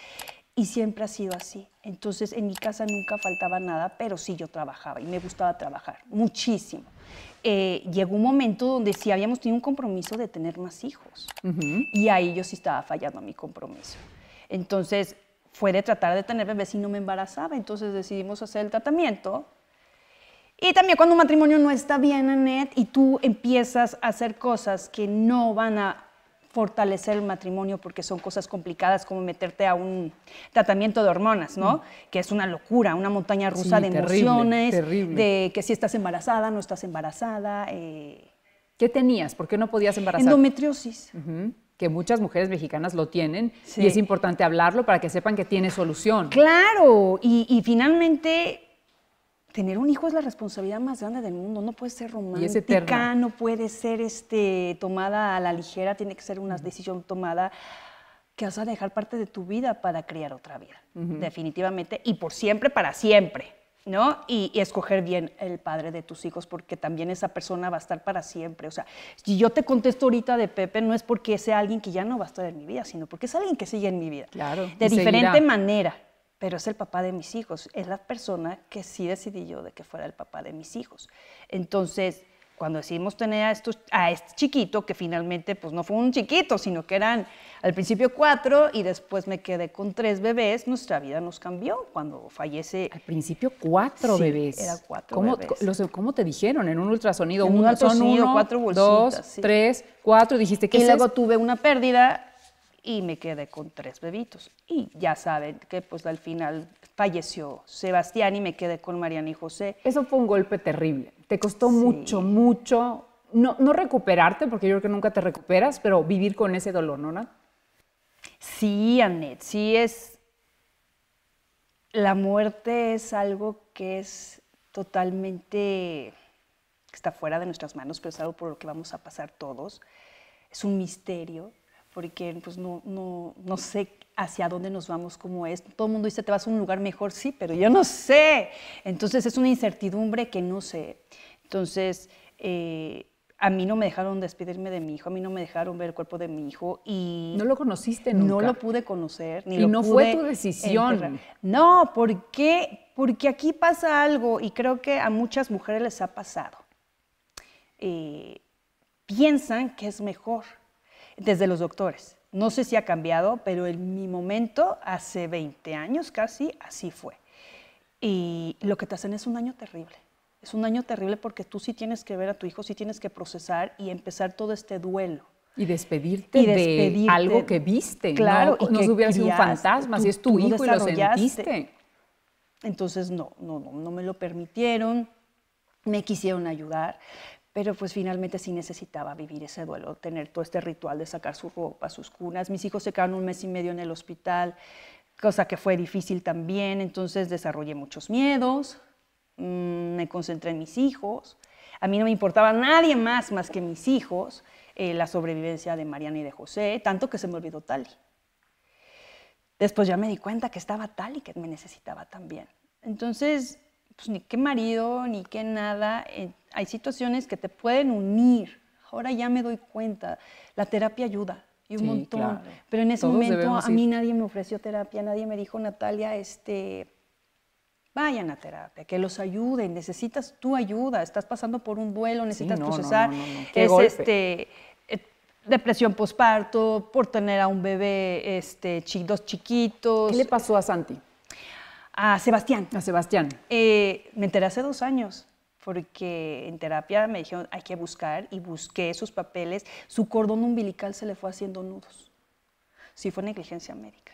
Y siempre ha sido así. Entonces en mi casa nunca faltaba nada, pero sí yo trabajaba y me gustaba trabajar muchísimo. Eh, llegó un momento donde sí habíamos tenido un compromiso de tener más hijos. Y ahí yo sí estaba fallando mi compromiso. Entonces fue de tratar de tener bebés y no me embarazaba, entonces decidimos hacer el tratamiento. Y también cuando un matrimonio no está bien, Annette, y tú empiezas a hacer cosas que no van a fortalecer el matrimonio porque son cosas complicadas como meterte a un tratamiento de hormonas, ¿no? Mm. Que es una locura, una montaña rusa de emociones, terrible. de que si estás embarazada, no estás embarazada. Eh. ¿Qué tenías? ¿Por qué no podías embarazar? Endometriosis que muchas mujeres mexicanas lo tienen y es importante hablarlo para que sepan que tiene solución. Claro, y, finalmente tener un hijo es la responsabilidad más grande del mundo, no puede ser romántica, no puede ser este, tomada a la ligera, tiene que ser una decisión tomada que vas a dejar parte de tu vida para crear otra vida, definitivamente, y por siempre, para siempre. ¿no? Y, escoger bien el padre de tus hijos, porque también esa persona va a estar para siempre. O sea, si yo te contesto ahorita de Pepe, no es porque sea alguien que ya no va a estar en mi vida, sino porque es alguien que sigue en mi vida. Claro. De diferente manera, pero es el papá de mis hijos. Es la persona que sí decidí yo de que fuera el papá de mis hijos. Entonces, cuando decidimos tener a, estos, a este chiquito, que finalmente pues no fue un chiquito, sino que eran al principio cuatro y después me quedé con tres bebés, nuestra vida nos cambió cuando fallece. Al principio cuatro bebés. Era cuatro ¿Cómo, bebés. ¿Cómo te dijeron en un ultrasonido? un ultrasonido, cuatro bolsitas. Dos, tres, cuatro, dijiste que... Y luego tuve una pérdida y me quedé con tres bebitos. Y ya saben que pues al final falleció Sebastián y me quedé con Mariana y José. Eso fue un golpe terrible. Te costó mucho, mucho, no, no recuperarte, porque yo creo que nunca te recuperas, pero vivir con ese dolor, ¿no? Nat? Sí, Annette, sí es... La muerte es algo que es totalmente... que está fuera de nuestras manos, pero es algo por lo que vamos a pasar todos. Es un misterio, porque pues, no, no, no sé hacia dónde nos vamos como es. Todo el mundo dice, te vas a un lugar mejor, sí, pero yo no sé. Entonces es una incertidumbre que no sé. Entonces, eh, a mí no me dejaron despedirme de mi hijo, a mí no me dejaron ver el cuerpo de mi hijo y... No lo conociste nunca. No lo pude conocer. Ni y no fue tu decisión. No, Porque aquí pasa algo y creo que a muchas mujeres les ha pasado. Eh, piensan que es mejor desde los doctores no sé si ha cambiado, pero en mi momento, hace 20 años casi, así fue. Y lo que te hacen es un año terrible. Es un año terrible porque tú sí tienes que ver a tu hijo, sí tienes que procesar y empezar todo este duelo. Y despedirte, de algo que viste. Claro, no, y hubiera sido un fantasma, si es tu hijo y lo sentiste. Entonces, no, no, no, no me lo permitieron, me quisieron ayudar, pero pues finalmente sí necesitaba vivir ese duelo, tener todo este ritual de sacar su ropa, sus cunas. Mis hijos se quedaron un mes y medio en el hospital, cosa que fue difícil también, entonces desarrollé muchos miedos, mm, me concentré en mis hijos. A mí no me importaba nadie más más que mis hijos, eh, la sobrevivencia de Mariana y de José, tanto que se me olvidó Tali. Después ya me di cuenta que estaba Tali, que me necesitaba también. Entonces, pues, ni qué marido, ni qué nada. Eh, hay situaciones que te pueden unir. Ahora ya me doy cuenta. La terapia ayuda y un montón. Pero en ese momento a mí nadie me ofreció terapia, nadie me dijo, Natalia, este, vayan a terapia, que los ayuden, necesitas tu ayuda, estás pasando por un duelo, necesitas procesar, no, es este eh, depresión posparto, por tener a un bebé este, dos chiquitos. ¿Qué le pasó a Santi? A Sebastián. A Sebastián. Eh, me enteré hace dos años porque en terapia me dijeron hay que buscar y busqué sus papeles. Su cordón umbilical se le fue haciendo nudos. Sí fue negligencia médica.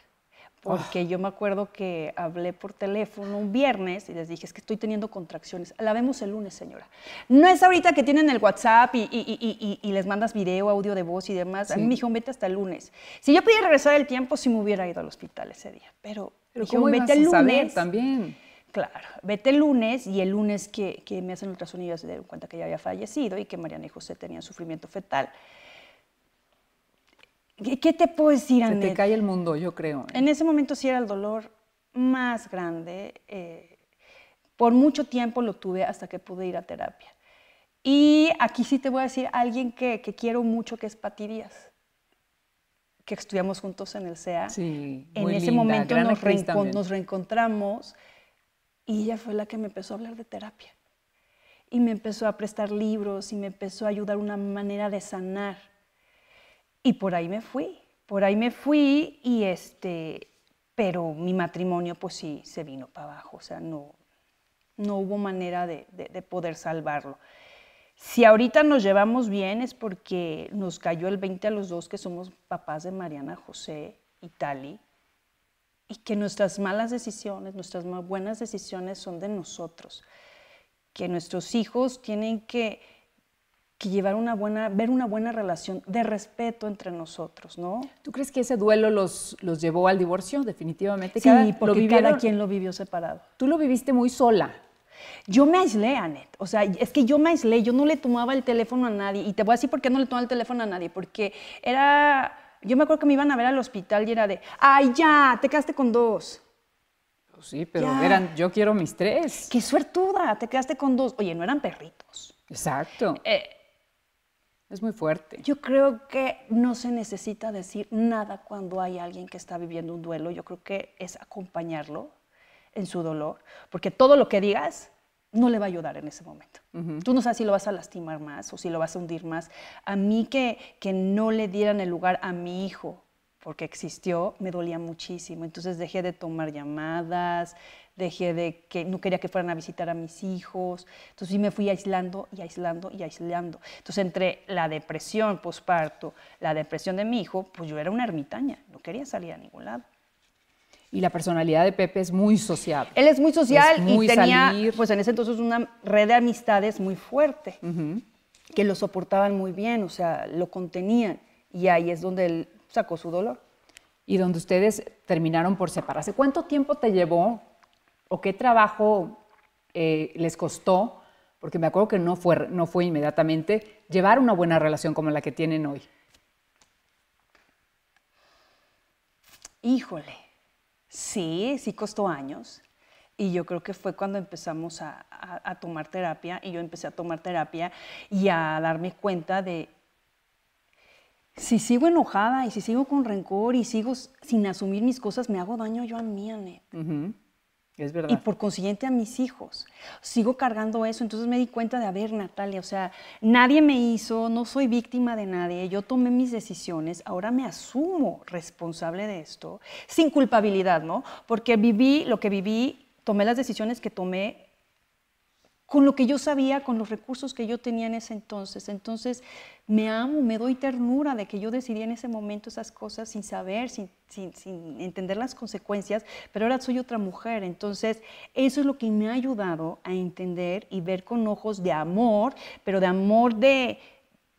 Porque ah. yo me acuerdo que hablé por teléfono un viernes y les dije, es que estoy teniendo contracciones. La vemos el lunes, señora. No es ahorita que tienen el WhatsApp y, les mandas video, audio de voz y demás. A mí me dijo, vete hasta el lunes. Si yo pudiera regresar el tiempo, sí me hubiera ido al hospital ese día. Pero pero vete el lunes. también. Claro, vete el lunes y el lunes que, me hacen otras ultrasonido se dieron cuenta que ya había fallecido y que Mariana y José tenían sufrimiento fetal. ¿Qué, te puedo decir, Andrés? Se te cae el mundo, yo creo. ¿eh? En ese momento sí era el dolor más grande. Eh, por mucho tiempo lo tuve hasta que pude ir a terapia. Y aquí sí te voy a decir alguien que, quiero mucho, que es Pati Díaz que estudiamos juntos en el SEA. en ese momento nos, reencontramos y ella fue la que me empezó a hablar de terapia. Y me empezó a prestar libros y me empezó a ayudar una manera de sanar. Y por ahí me fui, por ahí me fui y este, pero mi matrimonio pues sí se vino para abajo, o sea, no, no hubo manera de, de, de poder salvarlo. Si ahorita nos llevamos bien es porque nos cayó el 20 a los dos que somos papás de Mariana, José y Tali, y que nuestras malas decisiones, nuestras más buenas decisiones son de nosotros, que nuestros hijos tienen que, llevar una buena, ver una buena relación de respeto entre nosotros, ¿no? ¿Tú crees que ese duelo los, llevó al divorcio definitivamente? Cada, porque cada quien lo vivió separado. Tú lo viviste muy sola. Yo me aislé, Anet. O sea, es que yo me aislé, yo no le tomaba el teléfono a nadie. Y te voy a decir por qué no le tomaba el teléfono a nadie. Porque era. Yo me acuerdo que me iban a ver al hospital y era de. ¡Ay, ya! Te quedaste con dos. Pues sí, pero eran. Yo quiero mis tres. ¡Qué suertuda! Te quedaste con dos. Oye, no eran perritos. Exacto. Eh, es muy fuerte. Yo creo que no se necesita decir nada cuando hay alguien que está viviendo un duelo. Yo creo que es acompañarlo, en su dolor, porque todo lo que digas no le va a ayudar en ese momento. Tú no sabes si lo vas a lastimar más o si lo vas a hundir más. A mí que, que no le dieran el lugar a mi hijo, porque existió, me dolía muchísimo. Entonces dejé de tomar llamadas, dejé de que no quería que fueran a visitar a mis hijos. Entonces sí me fui aislando y aislando y aislando. Entonces entre la depresión posparto, la depresión de mi hijo, pues yo era una ermitaña, no quería salir a ningún lado y la personalidad de Pepe es muy sociable. Él es muy social y tenía, pues en ese entonces, una red de amistades muy fuerte, que lo soportaban muy bien, o sea, lo contenían. Y ahí es donde él sacó su dolor. Y donde ustedes terminaron por separarse. ¿Cuánto tiempo te llevó o qué trabajo eh, les costó? Porque me acuerdo que no fue, no fue inmediatamente llevar una buena relación como la que tienen hoy. Híjole. Sí, sí costó años. Y yo creo que fue cuando empezamos a, tomar terapia y yo empecé a tomar terapia y a darme cuenta de si sigo enojada y si sigo con rencor y sigo sin asumir mis cosas, me hago daño yo a mí, y por consiguiente a mis hijos. Sigo cargando eso. Entonces me di cuenta de, a ver, Natalia, o sea, nadie me hizo, no soy víctima de nadie, yo tomé mis decisiones, ahora me asumo responsable de esto, sin culpabilidad, ¿no? Porque viví lo que viví, tomé las decisiones que tomé con lo que yo sabía, con los recursos que yo tenía en ese entonces. Entonces me amo, me doy ternura de que yo decidí en ese momento esas cosas sin saber, sin, entender las consecuencias, pero ahora soy otra mujer. Entonces eso es lo que me ha ayudado a entender y ver con ojos de amor, pero de amor de,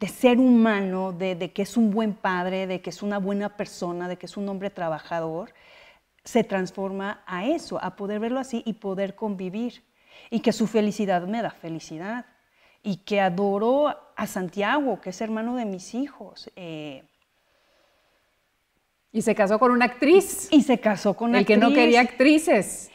ser humano, de que es un buen padre, de que es una buena persona, de que es un hombre trabajador, se transforma a eso, a poder verlo así y poder convivir y que su felicidad me da felicidad y que adoro a Santiago, que es hermano de mis hijos. Eh, y se casó con una actriz. Y se casó con una actriz. El que no quería actrices.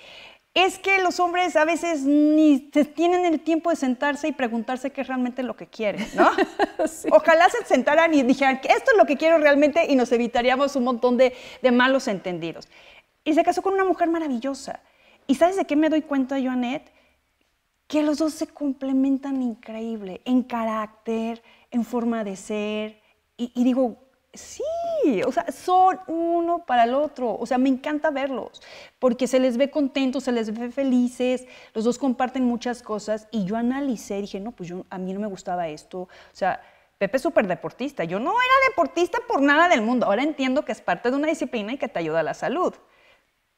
Es que los hombres a veces ni tienen el tiempo de sentarse y preguntarse qué es realmente lo que quieren, ¿no? Ojalá se sentaran y dijeran, esto es lo que quiero realmente y nos evitaríamos un montón de, malos entendidos. Y se casó con una mujer maravillosa. ¿Y sabes de qué me doy cuenta yo, que los dos se complementan increíble en carácter, en forma de ser. Y, digo, sí, o sea, son uno para el otro. O sea, me encanta verlos, porque se les ve contentos, se les ve felices, los dos comparten muchas cosas. Y yo analicé, dije, no, pues yo, a mí no me gustaba esto. O sea, Pepe es súper deportista. Yo no era deportista por nada del mundo. Ahora entiendo que es parte de una disciplina y que te ayuda a la salud.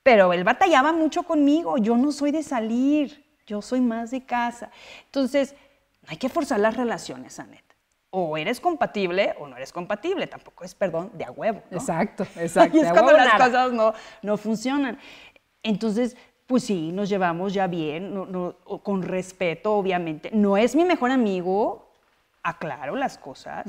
Pero él batallaba mucho conmigo. Yo no soy de salir yo soy más de casa. Entonces, no hay que forzar las relaciones, Anet. O eres compatible o no eres compatible. Tampoco es, perdón, de a huevo. Exacto, exacto. y es cuando las cosas no, no funcionan. Entonces, pues sí, nos llevamos ya bien, con respeto, obviamente. No es mi mejor amigo, aclaro las cosas.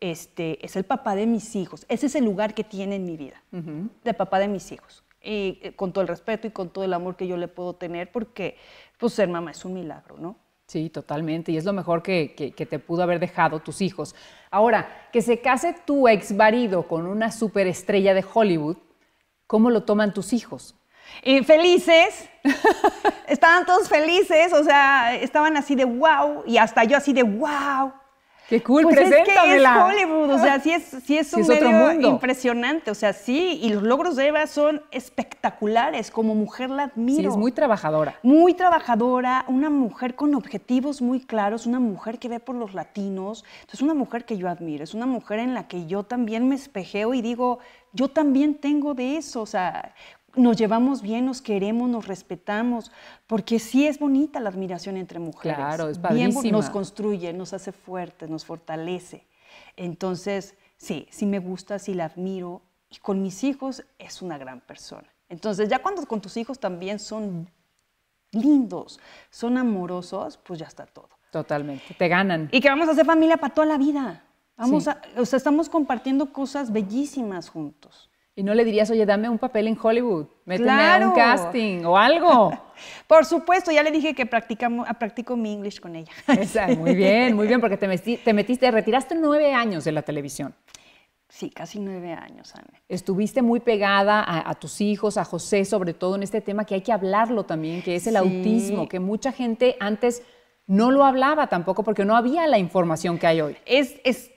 este, es el papá de mis hijos. Ese es el lugar que tiene en mi vida, de papá de mis hijos. Y eh, con todo el respeto y con todo el amor que yo le puedo tener, porque pues ser mamá es un milagro, ¿no? Sí, totalmente. Y es lo mejor que, que, te pudo haber dejado tus hijos. Ahora, que se case tu ex marido con una superestrella de Hollywood, ¿cómo lo toman tus hijos? Eh, felices. estaban todos felices, o sea, estaban así de wow. Y hasta yo así de wow. Qué cool, pues Es que es Hollywood, o sea, sí es, sí es un medio impresionante, o sea, sí, y los logros de Eva son espectaculares, como mujer la admiro. Sí, es muy trabajadora. Muy trabajadora, una mujer con objetivos muy claros, una mujer que ve por los latinos, es una mujer que yo admiro, es una mujer en la que yo también me espejeo y digo, yo también tengo de eso, o sea, nos llevamos bien, nos queremos, nos respetamos, porque sí es bonita la admiración entre mujeres. Claro, es nos construye, nos hace fuertes, nos fortalece. Entonces, sí, sí me gusta, sí la admiro, y con mis hijos es una gran persona. Entonces, ya cuando con tus hijos también son lindos, son amorosos, pues ya está todo. Totalmente, te ganan. Y que vamos a hacer familia para toda la vida. o sea, estamos compartiendo cosas bellísimas juntos. Y no le dirías, oye, dame un papel en Hollywood, méteme un casting o algo. Por supuesto, ya le dije que practicamos, ah, practico mi inglés con ella. muy bien, muy bien, porque te metiste, retiraste nueve años de la televisión. Sí, casi nueve años, Ana. Estuviste muy pegada a, tus hijos, a José, sobre todo en este tema que hay que hablarlo también, que es el autismo, que mucha gente antes no lo hablaba tampoco porque no había la información que hay hoy. Es, es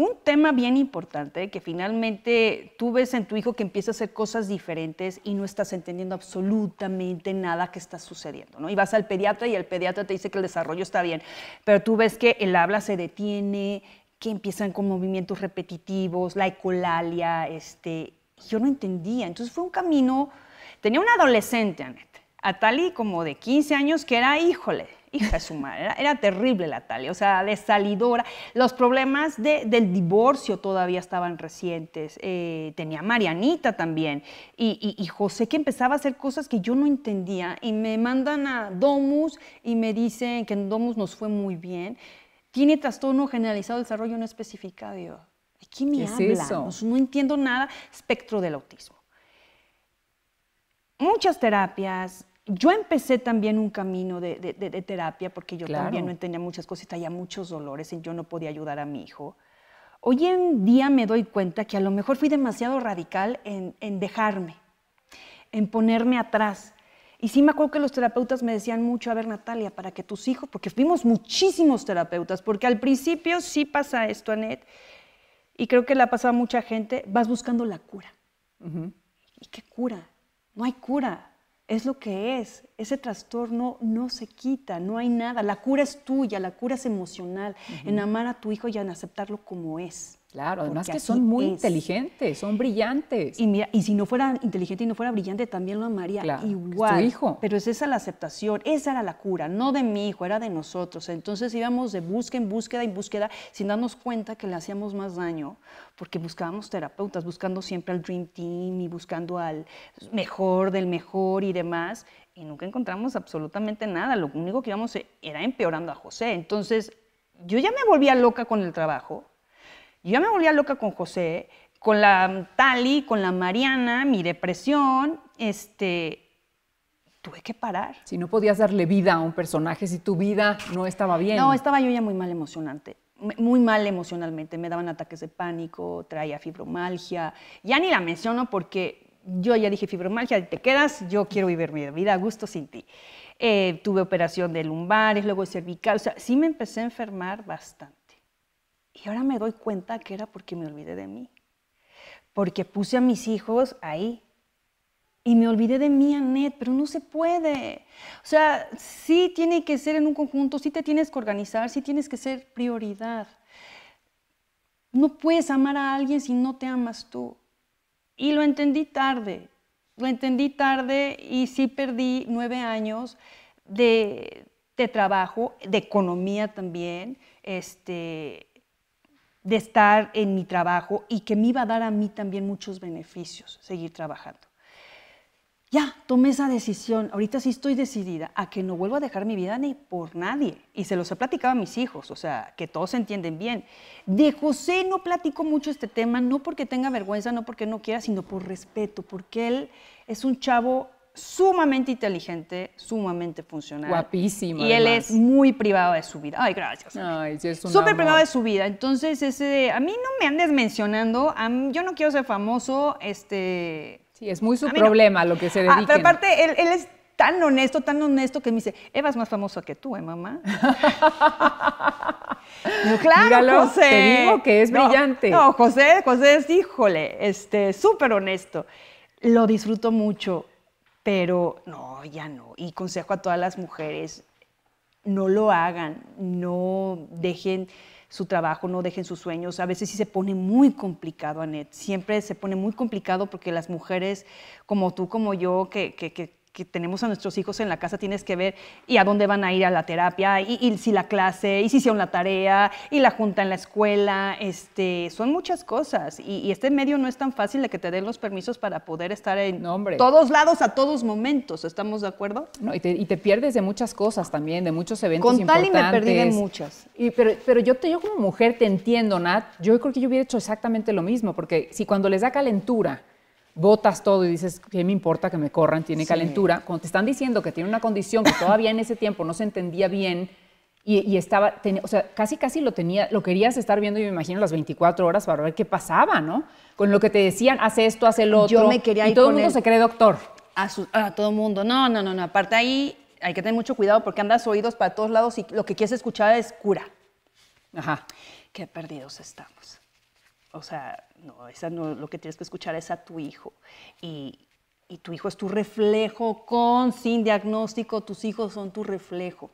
un tema bien importante que finalmente tú ves en tu hijo que empieza a hacer cosas diferentes y no estás entendiendo absolutamente nada que está sucediendo, ¿no? Y vas al pediatra y el pediatra te dice que el desarrollo está bien, pero tú ves que el habla se detiene, que empiezan con movimientos repetitivos, la ecolalia, este, yo no entendía. Entonces fue un camino, tenía un adolescente, Annette, a tal como de 15 años que era, híjole, hija de su madre, era, terrible la Talia, o sea, de salidora. Los problemas del divorcio todavía estaban recientes. Eh, tenía Marianita también y, José que empezaba a hacer cosas que yo no entendía y me mandan a Domus y me dicen que en Domus nos fue muy bien. Tiene trastorno generalizado de desarrollo no especificado. Yo, ¿De qué me habla? no, no entiendo nada. Espectro del autismo muchas terapias, yo empecé también un camino de, terapia porque yo también no entendía muchas cosas y traía muchos dolores y yo no podía ayudar a mi hijo. Hoy en día me doy cuenta que a lo mejor fui demasiado radical en, dejarme, en ponerme atrás. Y sí me acuerdo que los terapeutas me decían mucho, a ver Natalia, para que tus hijos, porque fuimos muchísimos terapeutas, porque al principio sí pasa esto, Anet, y creo que la pasa a mucha gente, vas buscando la cura. ¿Y qué cura? No hay cura es lo que es. Ese trastorno no se quita, no hay nada. La cura es tuya, la cura es emocional, en amar a tu hijo y en aceptarlo como es. Claro, además que son muy inteligentes, son brillantes. Y mira, y si no fuera inteligente y no fuera brillante, también lo amaría igual. tu hijo. Pero es esa la aceptación, esa era la cura, no de mi hijo, era de nosotros. Entonces íbamos de búsqueda en búsqueda en búsqueda, sin darnos cuenta que le hacíamos más daño, porque buscábamos terapeutas, buscando siempre al Dream Team y buscando al mejor del mejor y demás. Y nunca encontramos absolutamente nada. Lo único que íbamos era empeorando a José. Entonces, yo ya me volvía loca con el trabajo yo me volvía loca con José, con la Tali, con la Mariana, mi depresión, este, tuve que parar. Si no podías darle vida a un personaje, si tu vida no estaba bien. No, estaba yo ya muy mal emocionante, muy mal emocionalmente. Me daban ataques de pánico, traía fibromalgia. Ya ni la menciono porque yo ya dije fibromalgia, te quedas, yo quiero vivir mi vida a gusto sin ti. Eh, tuve operación de lumbares, luego de cervical, o sea, sí me empecé a enfermar bastante. Y ahora me doy cuenta que era porque me olvidé de mí, porque puse a mis hijos ahí. Y me olvidé de mí, Anet, pero no se puede. O sea, sí tiene que ser en un conjunto, sí te tienes que organizar, sí tienes que ser prioridad. No puedes amar a alguien si no te amas tú. Y lo entendí tarde, lo entendí tarde y sí perdí nueve años de, trabajo, de economía también, este, de estar en mi trabajo y que me iba a dar a mí también muchos beneficios seguir trabajando. Ya, tomé esa decisión. Ahorita sí estoy decidida a que no vuelvo a dejar mi vida ni por nadie. Y se los he platicado a mis hijos, o sea, que todos se entienden bien. De José no platico mucho este tema, no porque tenga vergüenza, no porque no quiera, sino por respeto, porque él es un chavo sumamente inteligente, sumamente funcional. Guapísimo. Y él es muy privado de su vida. Ay, gracias. Ay, es Súper privado de su vida. Entonces, ese a mí no me andes mencionando, yo no quiero ser famoso, este... Sí, es muy su problema lo que se ah, dedica. pero aparte, él, es tan honesto, tan honesto que me dice, Eva es más famosa que tú, ¿eh, mamá? claro, José. Te digo que es brillante. No, José, José es, híjole, este, súper honesto. Lo disfruto mucho. Pero no, ya no. Y consejo a todas las mujeres, no lo hagan, no dejen su trabajo, no dejen sus sueños. A veces sí se pone muy complicado, Annette. Siempre se pone muy complicado porque las mujeres como tú, como yo, que, que, que que tenemos a nuestros hijos en la casa, tienes que ver y a dónde van a ir a la terapia, y, si la clase, y si hicieron la tarea, y la junta en la escuela, este, son muchas cosas. Y, este medio no es tan fácil de que te den los permisos para poder estar en todos lados a todos momentos, ¿estamos de acuerdo? No, y te, pierdes de muchas cosas también, de muchos eventos Con tal y me perdí de muchas. pero pero yo, te, yo como mujer te entiendo, Nat, yo creo que yo hubiera hecho exactamente lo mismo, porque si cuando les da calentura, botas todo y dices, ¿qué me importa que me corran? Tiene calentura. Cuando te están diciendo que tiene una condición que todavía en ese tiempo no se entendía bien y, estaba, o sea, casi casi lo tenía, lo querías estar viendo, y me imagino, las 24 horas para ver qué pasaba, ¿no? Con lo que te decían, haz esto, haz el otro. Yo me quería y todo el mundo se cree doctor. A, a todo el mundo. No, no, no, no. Aparte ahí hay que tener mucho cuidado porque andas oídos para todos lados y lo que quieres escuchar es cura. Ajá. Qué perdidos estamos. O sea, no, esa no, lo que tienes que escuchar es a tu hijo. Y, tu hijo es tu reflejo, con, sin diagnóstico, tus hijos son tu reflejo.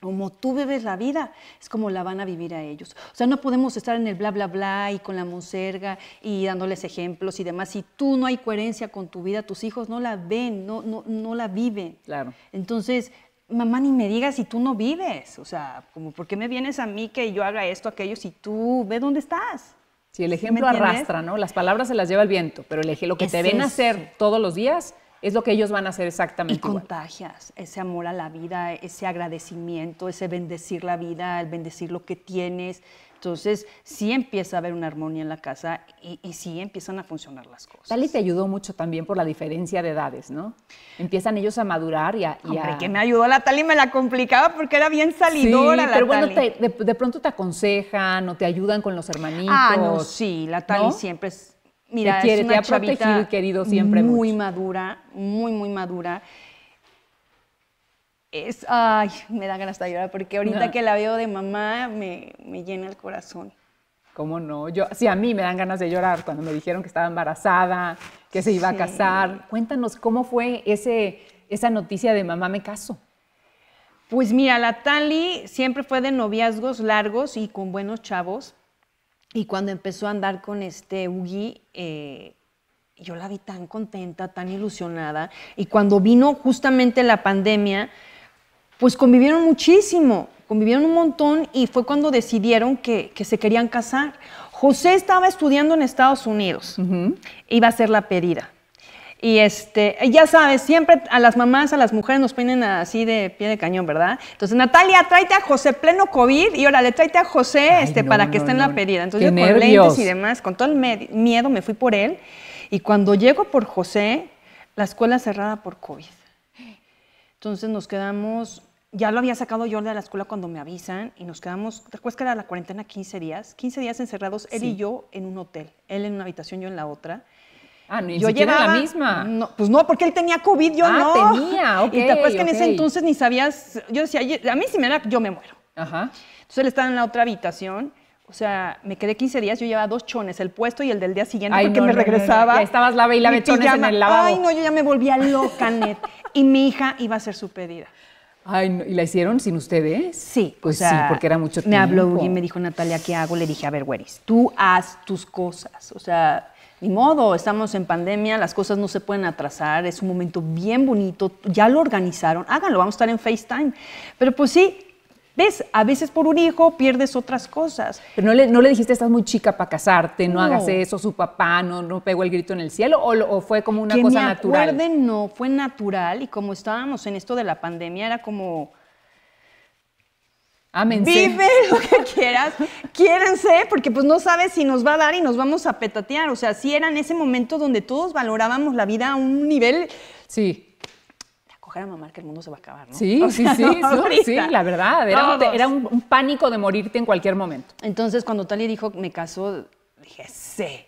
Como tú bebes la vida, es como la van a vivir a ellos. O sea, no podemos estar en el bla, bla, bla y con la monserga y dándoles ejemplos y demás. Si tú no hay coherencia con tu vida, tus hijos no la ven, no, no, la viven. Claro. Entonces, mamá, ni me digas si tú no vives. O sea, como, ¿por qué me vienes a mí que yo haga esto, aquello, si tú ve dónde estás? Si el ejemplo arrastra, ¿no? Las palabras se las lleva el viento, pero el eje, lo que te ven hacer todos los días es lo que ellos van a hacer exactamente. Y contagias ese amor a la vida, ese agradecimiento, ese bendecir la vida, el bendecir lo que tienes, entonces, sí empieza a haber una armonía en la casa y, sí empiezan a funcionar las cosas. Tali te ayudó mucho también por la diferencia de edades, ¿no? Empiezan ellos a madurar y a... Y que me ayudó la Tali, me la complicaba porque era bien salidora sí, pero bueno, de, pronto te aconsejan o te ayudan con los hermanitos. Ah, no, sí, la Tali siempre es... Mira, es una te siempre muy madura, muy, muy madura ay, me dan ganas de llorar porque ahorita que la veo de mamá me, llena el corazón. ¿Cómo no? Yo, sí, a mí me dan ganas de llorar cuando me dijeron que estaba embarazada, que se iba a casar. Cuéntanos, ¿cómo fue ese, esa noticia de mamá me caso? Pues mira, la Tali siempre fue de noviazgos largos y con buenos chavos. Y cuando empezó a andar con este Ugi, eh, yo la vi tan contenta, tan ilusionada. Y cuando vino justamente la pandemia, pues convivieron muchísimo, convivieron un montón y fue cuando decidieron que, se querían casar. José estaba estudiando en Estados Unidos, iba a hacer la pedida. Y este, ya sabes, siempre a las mamás, a las mujeres nos ponen así de pie de cañón, ¿verdad? Entonces, Natalia, tráete a José pleno COVID y órale, tráete a José este, para que esté en la pedida. Entonces, yo con y demás, con todo el miedo me fui por él. Y cuando llego por José, la escuela cerrada por COVID. Entonces nos quedamos, ya lo había sacado yo de la escuela cuando me avisan y nos quedamos, ¿te que era la cuarentena 15 días? 15 días encerrados, él y yo en un hotel, él en una habitación, yo en la otra. Ah, ni yo llevaba, la misma. No, pues no, porque él tenía COVID, yo ah, no. tenía, ok. Y te acuerdas que en ese entonces ni sabías, yo decía, a mí si me da, yo me muero. Ajá. Entonces él estaba en la otra habitación o sea, me quedé 15 días, yo llevaba dos chones, el puesto y el del día siguiente, Ay, porque me regresaba. estabas y lave chones en el lavabo. Ay, no, yo ya me volvía loca, net. y mi hija iba a hacer su pedida. Ay, ¿y la hicieron sin ustedes? Sí. Pues sí, porque era mucho tiempo. Me habló y me dijo, Natalia, ¿qué hago? Le dije, a ver, Güeris, tú haz tus cosas. O sea, ni modo, estamos en pandemia, las cosas no se pueden atrasar, es un momento bien bonito, ya lo organizaron, háganlo, vamos a estar en FaceTime. Pero pues sí, ¿Ves? A veces por un hijo pierdes otras cosas. Pero no le, no le dijiste, estás muy chica para casarte, no, hagas eso, su papá no, no pegó el grito en el cielo, o, fue como una cosa natural. no, fue natural y como estábamos en esto de la pandemia, era como. Ámense. Vive lo que quieras, quiéranse, porque pues no sabes si nos va a dar y nos vamos a petatear. O sea, sí era en ese momento donde todos valorábamos la vida a un nivel. Sí a mamá que el mundo se va a acabar, ¿no? Sí, sí, sí, sí, la verdad. Era, un, pánico de morirte en cualquier momento. Entonces, cuando Talia dijo, me casó, dije, sí,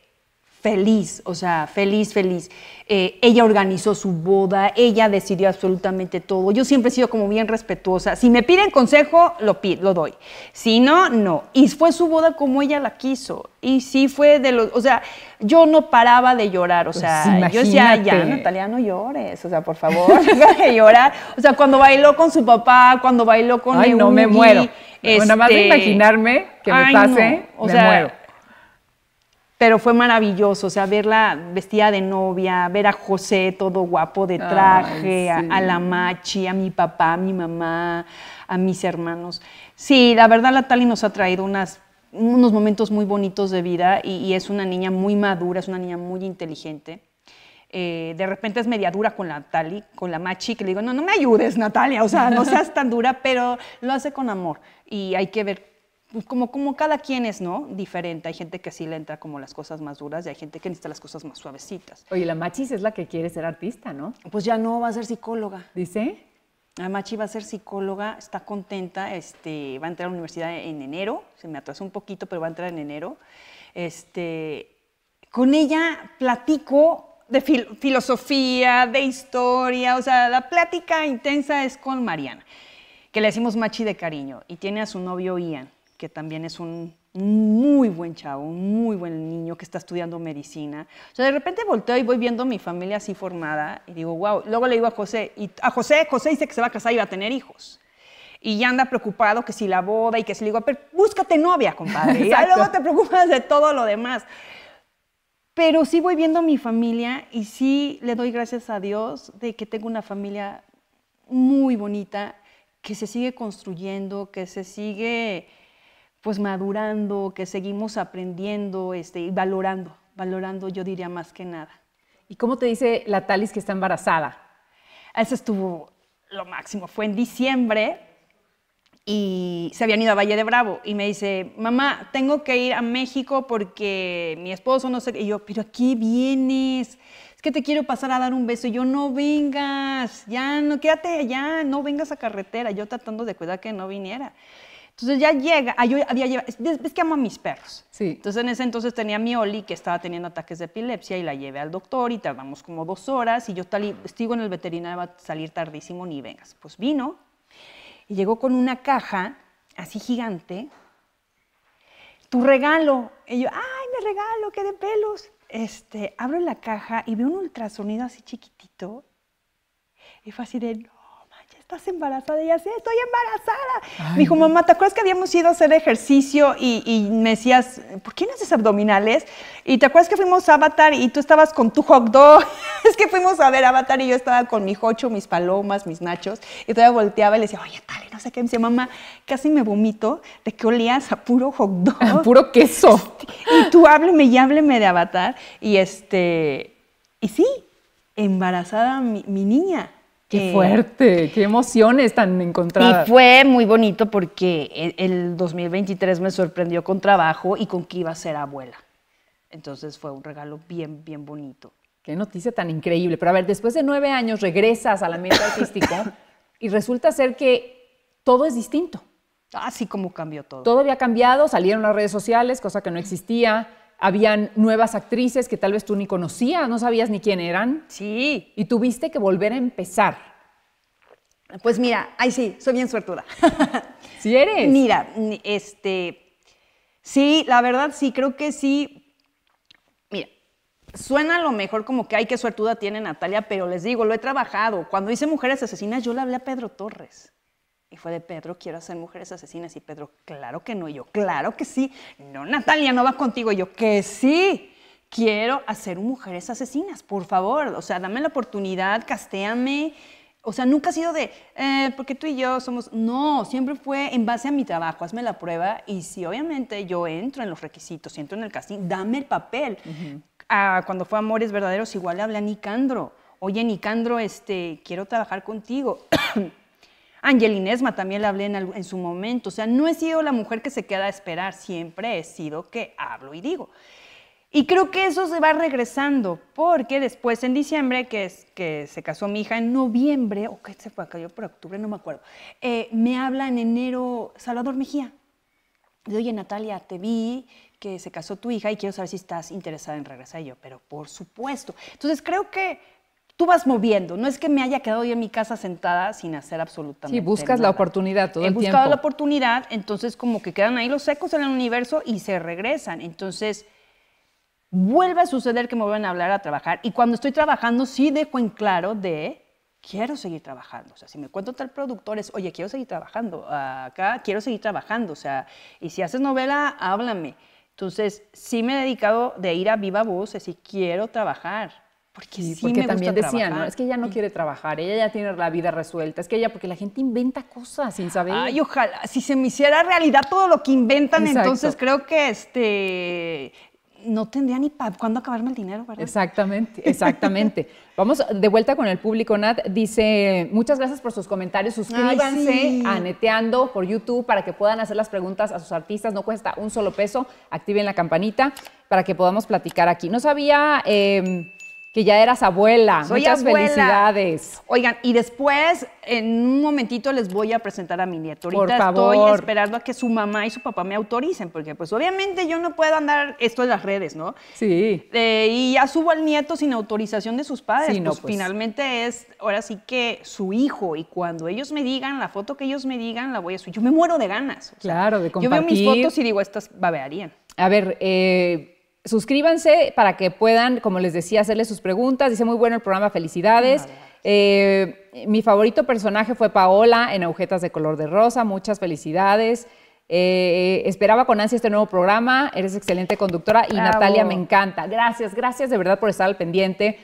feliz, o sea, feliz, feliz. Eh, ella organizó su boda, ella decidió absolutamente todo. Yo siempre he sido como bien respetuosa. Si me piden consejo, lo, pido, lo doy. Si no, no. Y fue su boda como ella la quiso. Y sí fue de los, o sea, yo no paraba de llorar, o pues sea, yo decía, ya, Natalia, no llores, o sea, por favor, llorar. O sea, cuando bailó con su papá, cuando bailó con... Ay, no me muero. nada más de este, imaginarme que me pase, me muero pero fue maravilloso, o sea, verla vestida de novia, ver a José todo guapo de traje, a, la machi, a mi papá, a mi mamá, a mis hermanos. Sí, la verdad la Tali nos ha traído unas, unos momentos muy bonitos de vida y, es una niña muy madura, es una niña muy inteligente. Eh, de repente es media dura con la Tali, con la machi, que le digo, no, no me ayudes Natalia, o sea, no seas tan dura, pero lo hace con amor y hay que ver pues, como, cada quien es, ¿no? Diferente. Hay gente que sí le entra como las cosas más duras y hay gente que necesita las cosas más suavecitas. Oye, la Machis es la que quiere ser artista, ¿no? Pues ya no, va a ser psicóloga. ¿Dice? La Machi va a ser psicóloga, está contenta, este, va a entrar a la universidad en enero, se me atrasó un poquito, pero va a entrar en enero. Este, con ella platico de filosofía, de historia, o sea, la plática intensa es con Mariana, que le decimos Machi de cariño, y tiene a su novio Ian que también es un muy buen chavo, un muy buen niño que está estudiando medicina. O sea, de repente volteo y voy viendo mi familia así formada y digo, wow. Luego le digo a José, y a José, José dice que se va a casar y va a tener hijos. Y ya anda preocupado que si la boda y que se le digo, pero búscate novia, compadre. y luego te preocupas de todo lo demás. Pero sí voy viendo mi familia y sí le doy gracias a Dios de que tengo una familia muy bonita, que se sigue construyendo, que se sigue pues madurando, que seguimos aprendiendo este, y valorando, valorando yo diría más que nada. ¿Y cómo te dice la Talis que está embarazada? Eso estuvo lo máximo, fue en diciembre y se habían ido a Valle de Bravo y me dice, mamá, tengo que ir a México porque mi esposo no sé Y yo, pero aquí vienes, es que te quiero pasar a dar un beso. Y yo, no vengas, ya, no, quédate allá, no vengas a carretera. Yo tratando de cuidar que no viniera. Entonces ya llega, ah, yo había llevado, es, que amo a mis perros. Sí. Entonces en ese entonces tenía mi Oli que estaba teniendo ataques de epilepsia y la llevé al doctor y tardamos como dos horas y yo tal y, en el veterinario, va a salir tardísimo, ni vengas. Pues vino y llegó con una caja así gigante, tu regalo. Y yo, ay, me regalo, qué de pelos. Este, abro la caja y veo un ultrasonido así chiquitito y fue así de, estás embarazada. Y así, estoy embarazada. dijo, mamá, ¿te acuerdas que habíamos ido a hacer ejercicio y, me decías, ¿por qué no haces abdominales? Y te acuerdas que fuimos a Avatar y tú estabas con tu hot dog. es que fuimos a ver Avatar y yo estaba con mi jocho, mis palomas, mis nachos. Y todavía volteaba y le decía, oye, tal, no sé qué. Me decía, mamá, casi me vomito de que olías a puro hot dog. A puro queso. Este, y tú hábleme y hábleme de Avatar. Y este, y sí, embarazada mi niña. Qué eh, fuerte, qué emociones tan encontradas. Y fue muy bonito porque el 2023 me sorprendió con trabajo y con que iba a ser abuela. Entonces fue un regalo bien, bien bonito. Qué noticia tan increíble. Pero a ver, después de nueve años regresas al ambiente artístico y resulta ser que todo es distinto. Así como cambió todo. Todo había cambiado, salieron las redes sociales, cosa que no existía habían nuevas actrices que tal vez tú ni conocías, no sabías ni quién eran. Sí. Y tuviste que volver a empezar. Pues mira, ay sí, soy bien suertuda. ¿Sí eres? Mira, este, sí, la verdad sí, creo que sí. Mira, suena a lo mejor como que, hay que suertuda tiene Natalia, pero les digo, lo he trabajado. Cuando hice Mujeres Asesinas, yo le hablé a Pedro Torres. Y fue de Pedro, quiero hacer mujeres asesinas. Y Pedro, claro que no. yo, claro que sí. No, Natalia, no va contigo. yo, que sí. Quiero hacer mujeres asesinas, por favor. O sea, dame la oportunidad, castéame. O sea, nunca ha sido de, eh, porque tú y yo somos, no, siempre fue en base a mi trabajo, hazme la prueba y si obviamente yo entro en los requisitos, entro en el casting, dame el papel. Ah, cuando fue Amores Verdaderos, igual le habla a Nicandro, oye Nicandro, este, quiero trabajar contigo. Angelina también la hablé en, su momento. O sea, no he sido la mujer que se queda a esperar, siempre he sido que hablo y digo. Y creo que eso se va regresando, porque después en diciembre, que, es, que se casó mi hija en noviembre, o que se fue, cayó por octubre, no me acuerdo, eh, me habla en enero Salvador Mejía. De, oye, Natalia, te vi que se casó tu hija y quiero saber si estás interesada en regresar. yo, pero por supuesto. Entonces creo que tú vas moviendo. No es que me haya quedado yo en mi casa sentada sin hacer absolutamente nada. Sí, buscas la oportunidad todo el tiempo. He buscado la oportunidad, entonces como que quedan ahí los ecos en el universo y se regresan. Entonces, vuelve a suceder que me vuelvan a hablar a trabajar. Y cuando estoy trabajando, sí dejo en claro de quiero seguir trabajando. O sea, si me cuento tal productor es, oye, quiero seguir trabajando. Acá quiero seguir trabajando. O sea, y si haces novela, háblame. Entonces, sí me he dedicado de ir a viva voz, es decir, quiero trabajar porque sí, porque también decían, ¿no? es que ella no quiere trabajar, ella ya tiene la vida resuelta, es que ella, porque la gente inventa cosas sin saber. Ay, ojalá, si se me hiciera realidad todo lo que inventan, entonces creo que este no tendría ni para cuándo acabarme el dinero, ¿verdad? Exactamente, exactamente. Vamos de vuelta con el público, Nat. Dice, muchas gracias por sus comentarios. Suscríbanse a Neteando por YouTube para que puedan hacer las preguntas a sus artistas. No cuesta un solo peso. Activen la campanita para que podamos platicar aquí. No sabía... Eh, que ya eras abuela. Muchas felicidades. Oigan, y después, en un momentito, les voy a presentar a mi nieto. Ahorita Por favor. estoy esperando a que su mamá y su papá me autoricen, porque pues obviamente yo no puedo andar esto en las redes, ¿no? Sí. Eh, y ya subo al nieto sin autorización de sus padres. Sí, no, pues, pues. finalmente es, ahora sí que su hijo, y cuando ellos me digan, la foto que ellos me digan, la voy a subir. Yo me muero de ganas. claro, de compartir. Yo veo mis fotos y digo, estas babearían. A ver, eh suscríbanse para que puedan, como les decía, hacerle sus preguntas. Dice muy bueno el programa, felicidades. Eh, mi favorito personaje fue Paola en Agujetas de color de rosa, muchas felicidades. Eh, esperaba con ansia este nuevo programa, eres excelente conductora y Natalia me encanta. Gracias, gracias de verdad por estar al pendiente.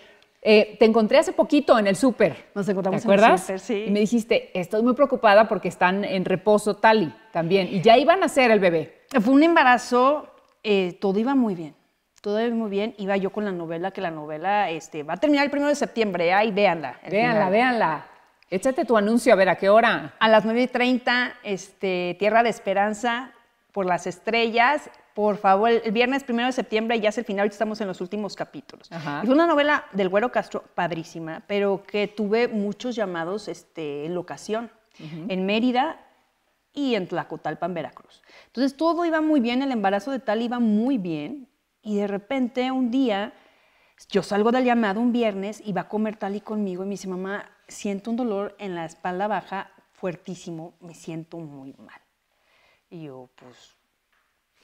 Eh, te encontré hace poquito en el súper. Nos encontramos acuerdas? en el súper, sí. Y me dijiste, estoy muy preocupada porque están en reposo Tali también. Y ya iban a ser el bebé. Fue un embarazo, todo iba muy bien iba muy bien, iba yo con la novela, que la novela este, va a terminar el 1 de septiembre, ¿eh? ahí véanla. Véanla, véanla. Échate tu anuncio, a ver, ¿a qué hora? A las 9.30, este, Tierra de Esperanza, por las estrellas. Por favor, el viernes 1 de septiembre ya es el final, estamos en los últimos capítulos. Fue una novela del Güero Castro, padrísima, pero que tuve muchos llamados este, en locación, en Mérida y en Tlacotalpan, Veracruz. Entonces todo iba muy bien, el embarazo de tal iba muy bien, y de repente un día yo salgo del llamado un viernes y va a comer tal y conmigo y me dice, mamá, siento un dolor en la espalda baja fuertísimo, me siento muy mal. Y yo, pues,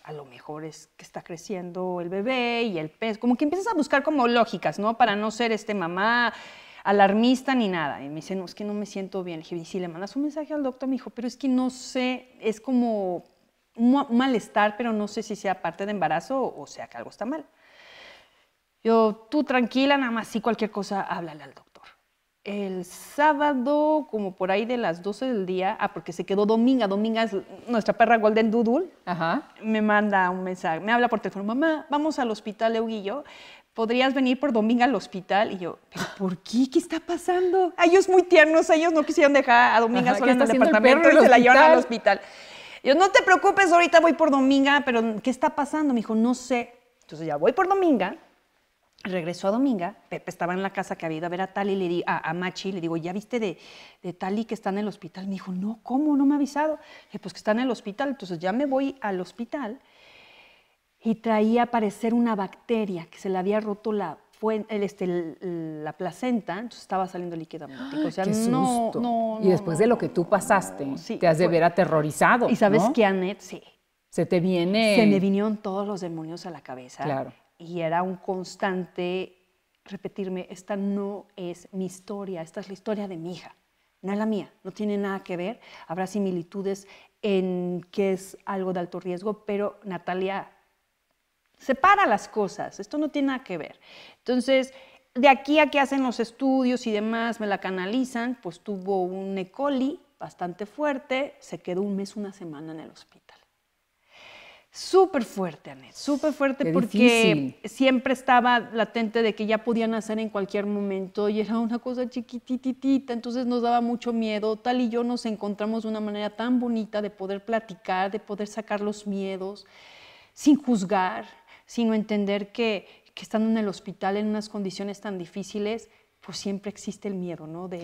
a lo mejor es que está creciendo el bebé y el pez, como que empiezas a buscar como lógicas, ¿no? Para no ser este mamá alarmista ni nada. Y me dice, no, es que no me siento bien. y si le mandas un mensaje al doctor, me dijo, pero es que no sé, es como un malestar, pero no sé si sea parte de embarazo o sea que algo está mal. Yo, tú tranquila, nada más, si cualquier cosa, háblale al doctor. El sábado, como por ahí de las 12 del día, ah, porque se quedó Dominga, Dominga es nuestra perra Golden Doodle, me manda un mensaje, me habla por teléfono, mamá, vamos al hospital Euguillo, podrías venir por Dominga al hospital. Y yo, por qué? ¿Qué está pasando? A ellos muy tiernos, ellos no quisieron dejar a Dominga sola en el departamento y se la llevaron al hospital. Yo, no te preocupes, ahorita voy por Dominga, pero ¿qué está pasando? Me dijo, no sé. Entonces ya voy por Dominga, regresó a Dominga, Pepe estaba en la casa que había ido a ver a Tali, le di, a, Machi, le digo, ¿ya viste de, de Tali que está en el hospital? Me dijo, no, ¿cómo? No me ha avisado. Le pues que está en el hospital, entonces ya me voy al hospital y traía aparecer una bacteria que se le había roto la el, este, la placenta, entonces estaba saliendo líquido amniótico. ¡Qué susto! y después de lo que tú pasaste, te has de ver aterrorizado. Y sabes que Anet, sí. Se te viene. Se me vinieron todos los demonios a la cabeza. Claro. Y era un constante repetirme: esta no es mi historia, esta es la historia de mi hija. No es la mía, no tiene nada que ver. Habrá similitudes en que es algo de alto riesgo, pero Natalia Separa las cosas, esto no tiene nada que ver. Entonces, de aquí a que hacen los estudios y demás, me la canalizan, pues tuvo un E. coli bastante fuerte, se quedó un mes, una semana en el hospital. Súper fuerte, Anet, súper fuerte porque siempre estaba latente de que ya podía nacer en cualquier momento y era una cosa chiquititita, entonces nos daba mucho miedo. Tal y yo nos encontramos de una manera tan bonita de poder platicar, de poder sacar los miedos sin juzgar sino entender que, estando en el hospital en unas condiciones tan difíciles, pues siempre existe el miedo, ¿no? De,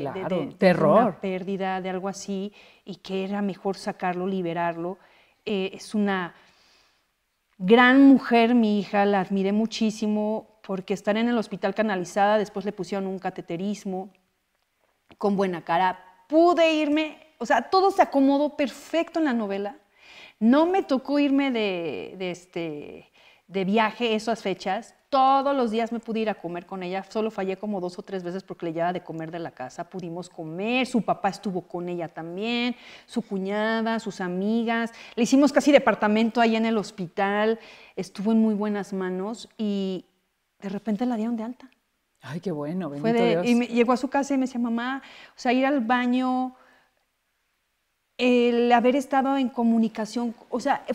terror. De pérdida, de algo así, y que era mejor sacarlo, liberarlo. Eh, es una gran mujer, mi hija, la admiré muchísimo porque estar en el hospital canalizada, después le pusieron un cateterismo, con buena cara, pude irme, o sea, todo se acomodó perfecto en la novela. No me tocó irme de este, de viaje esas fechas, todos los días me pude ir a comer con ella, solo fallé como dos o tres veces porque le llevaba de comer de la casa, pudimos comer, su papá estuvo con ella también, su cuñada, sus amigas, le hicimos casi departamento ahí en el hospital, estuvo en muy buenas manos y de repente la dieron de alta. Ay, qué bueno, bendito Fue Dios. Y me, llegó a su casa y me decía, mamá, o sea, ir al baño, el haber estado en comunicación, o sea,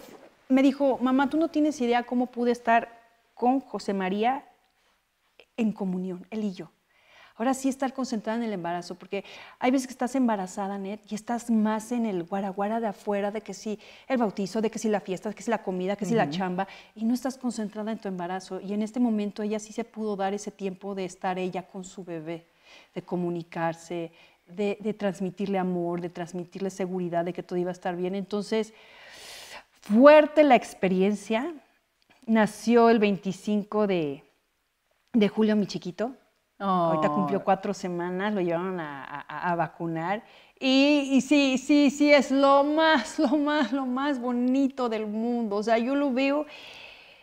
me dijo, mamá, tú no tienes idea cómo pude estar con José María en comunión, él y yo. Ahora sí estar concentrada en el embarazo, porque hay veces que estás embarazada, Net, y estás más en el guaraguara de afuera, de que si el bautizo, de que si la fiesta, de que si la comida, que si la chamba, y no estás concentrada en tu embarazo. Y en este momento ella sí se pudo dar ese tiempo de estar ella con su bebé, de comunicarse, de transmitirle amor, de transmitirle seguridad de que todo iba a estar bien. Entonces, fuerte la experiencia. Nació el 25 de, julio mi chiquito. Ahorita oh. cumplió cuatro semanas, lo llevaron a, vacunar. Y, y, sí, sí, sí, es lo más, lo más, lo más bonito del mundo. O sea, yo lo veo,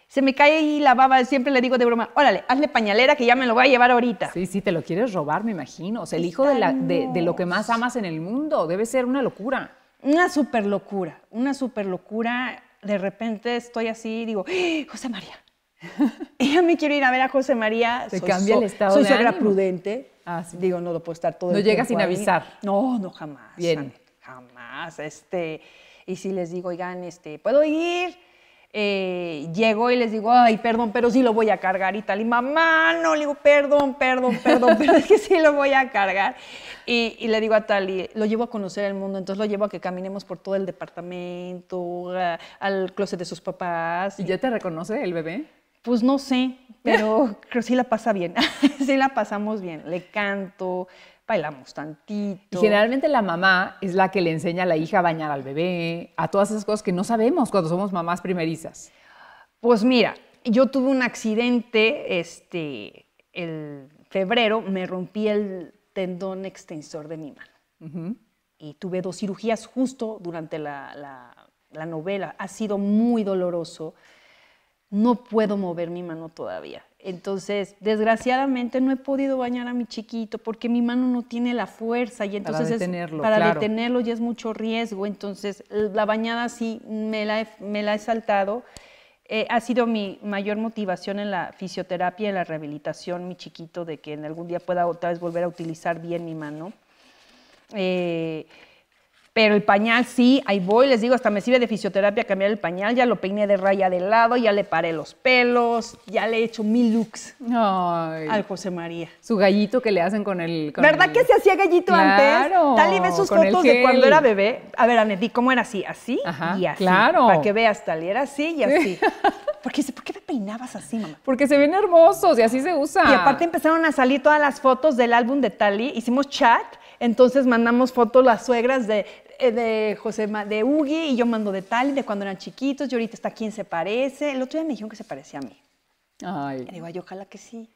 se me cae ahí la baba, siempre le digo de broma, órale, hazle pañalera que ya me lo voy a llevar ahorita. Sí, sí, te lo quieres robar, me imagino. O sea, el hijo de, de lo que más amas en el mundo, debe ser una locura una super locura, una super locura. De repente estoy así y digo, ¡Ah, José María, ella me quiero ir a ver a José María. Se cambia el estado soy de prudente. Ah, digo, no lo puedo estar todo no el No llega sin avisar. No, no, jamás. Bien. Jamás. Este, y si les digo, oigan, este, ¿puedo ir? eh, llego y les digo, ay, perdón, pero sí lo voy a cargar y tal. Y mamá, no, le digo, perdón, perdón, perdón, pero es que sí lo voy a cargar. Y, le digo a tal, y lo llevo a conocer el mundo, entonces lo llevo a que caminemos por todo el departamento, al closet de sus papás. ¿Y, ya te reconoce el bebé? Pues no sé, pero creo que sí la pasa bien, sí la pasamos bien. Le canto, bailamos tantito. Y generalmente la mamá es la que le enseña a la hija a bañar al bebé, a todas esas cosas que no sabemos cuando somos mamás primerizas. Pues mira, yo tuve un accidente, este, el febrero me rompí el tendón extensor de mi mano. Y tuve dos cirugías justo durante la, la novela. Ha sido muy doloroso no puedo mover mi mano todavía. Entonces, desgraciadamente no he podido bañar a mi chiquito porque mi mano no tiene la fuerza y entonces para detenerlo, para detenerlo ya es mucho riesgo. Entonces, la bañada sí me la he, saltado. Eh, ha sido mi mayor motivación en la fisioterapia, en la rehabilitación, mi chiquito, de que en algún día pueda otra vez volver a utilizar bien mi mano. Eh, pero el pañal sí, ahí voy, les digo, hasta me sirve de fisioterapia cambiar el pañal, ya lo peiné de raya de lado, ya le paré los pelos, ya le he hecho mil looks Ay, al José María. Su gallito que le hacen con el... ¿Verdad que se hacía gallito antes? Claro. Tali ve sus fotos de cuando era bebé. A ver, Anetí, ¿cómo era así? Así y así. Claro. Para que veas, Tali, era así y así. Porque dice, ¿por qué me peinabas así, mamá? Porque se ven hermosos y así se usa. Y aparte empezaron a salir todas las fotos del álbum de Tali, hicimos chat entonces mandamos fotos las suegras de eh, de José, de Ugi, y yo mando de tal, de cuando eran chiquitos, y ahorita está quién se parece. El otro día me dijeron que se parecía a mí. Ay. Y digo, ay, ojalá que sí.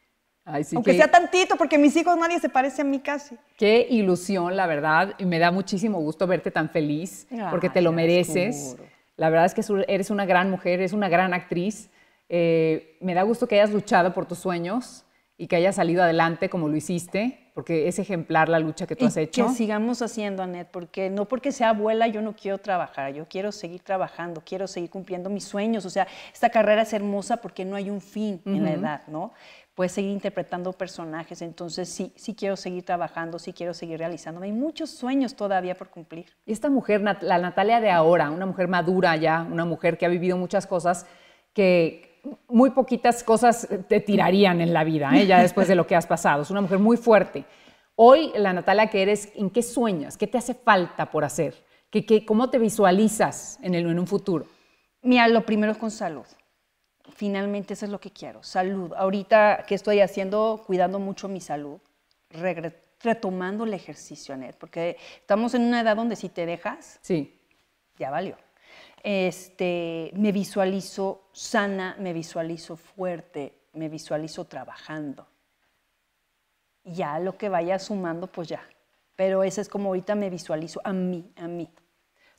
Aunque sea tantito, porque mis hijos nadie se parece a mí casi. Qué ilusión, la verdad. Y me da muchísimo gusto verte tan feliz, porque te lo mereces. La verdad es que eres una gran mujer, eres una gran actriz. Eh, me da gusto que hayas luchado por tus sueños y que hayas salido adelante como lo hiciste porque es ejemplar la lucha que tú has hecho. Que sigamos haciendo, Anet, porque no porque sea abuela yo no quiero trabajar, yo quiero seguir trabajando, quiero seguir cumpliendo mis sueños. O sea, esta carrera es hermosa porque no hay un fin en la edad, ¿no? Puedes seguir interpretando personajes, entonces sí, sí quiero seguir trabajando, sí quiero seguir realizándome. Hay muchos sueños todavía por cumplir. Esta mujer, la Natalia de ahora, una mujer madura ya, una mujer que ha vivido muchas cosas, que muy poquitas cosas te tirarían en la vida, ¿eh? ya después de lo que has pasado. Es una mujer muy fuerte. Hoy, la Natalia que eres, ¿en qué sueñas? ¿Qué te hace falta por hacer? ¿Qué, cómo te visualizas en, el, en un futuro? Mira, lo primero es con salud. Finalmente eso es lo que quiero, salud. Ahorita que estoy haciendo, cuidando mucho mi salud, retomando el ejercicio, él, porque estamos en una edad donde si te dejas, sí. ya valió. Este, me visualizo sana, me visualizo fuerte, me visualizo trabajando. Ya lo que vaya sumando, pues ya. Pero eso es como ahorita me visualizo a mí, a mí.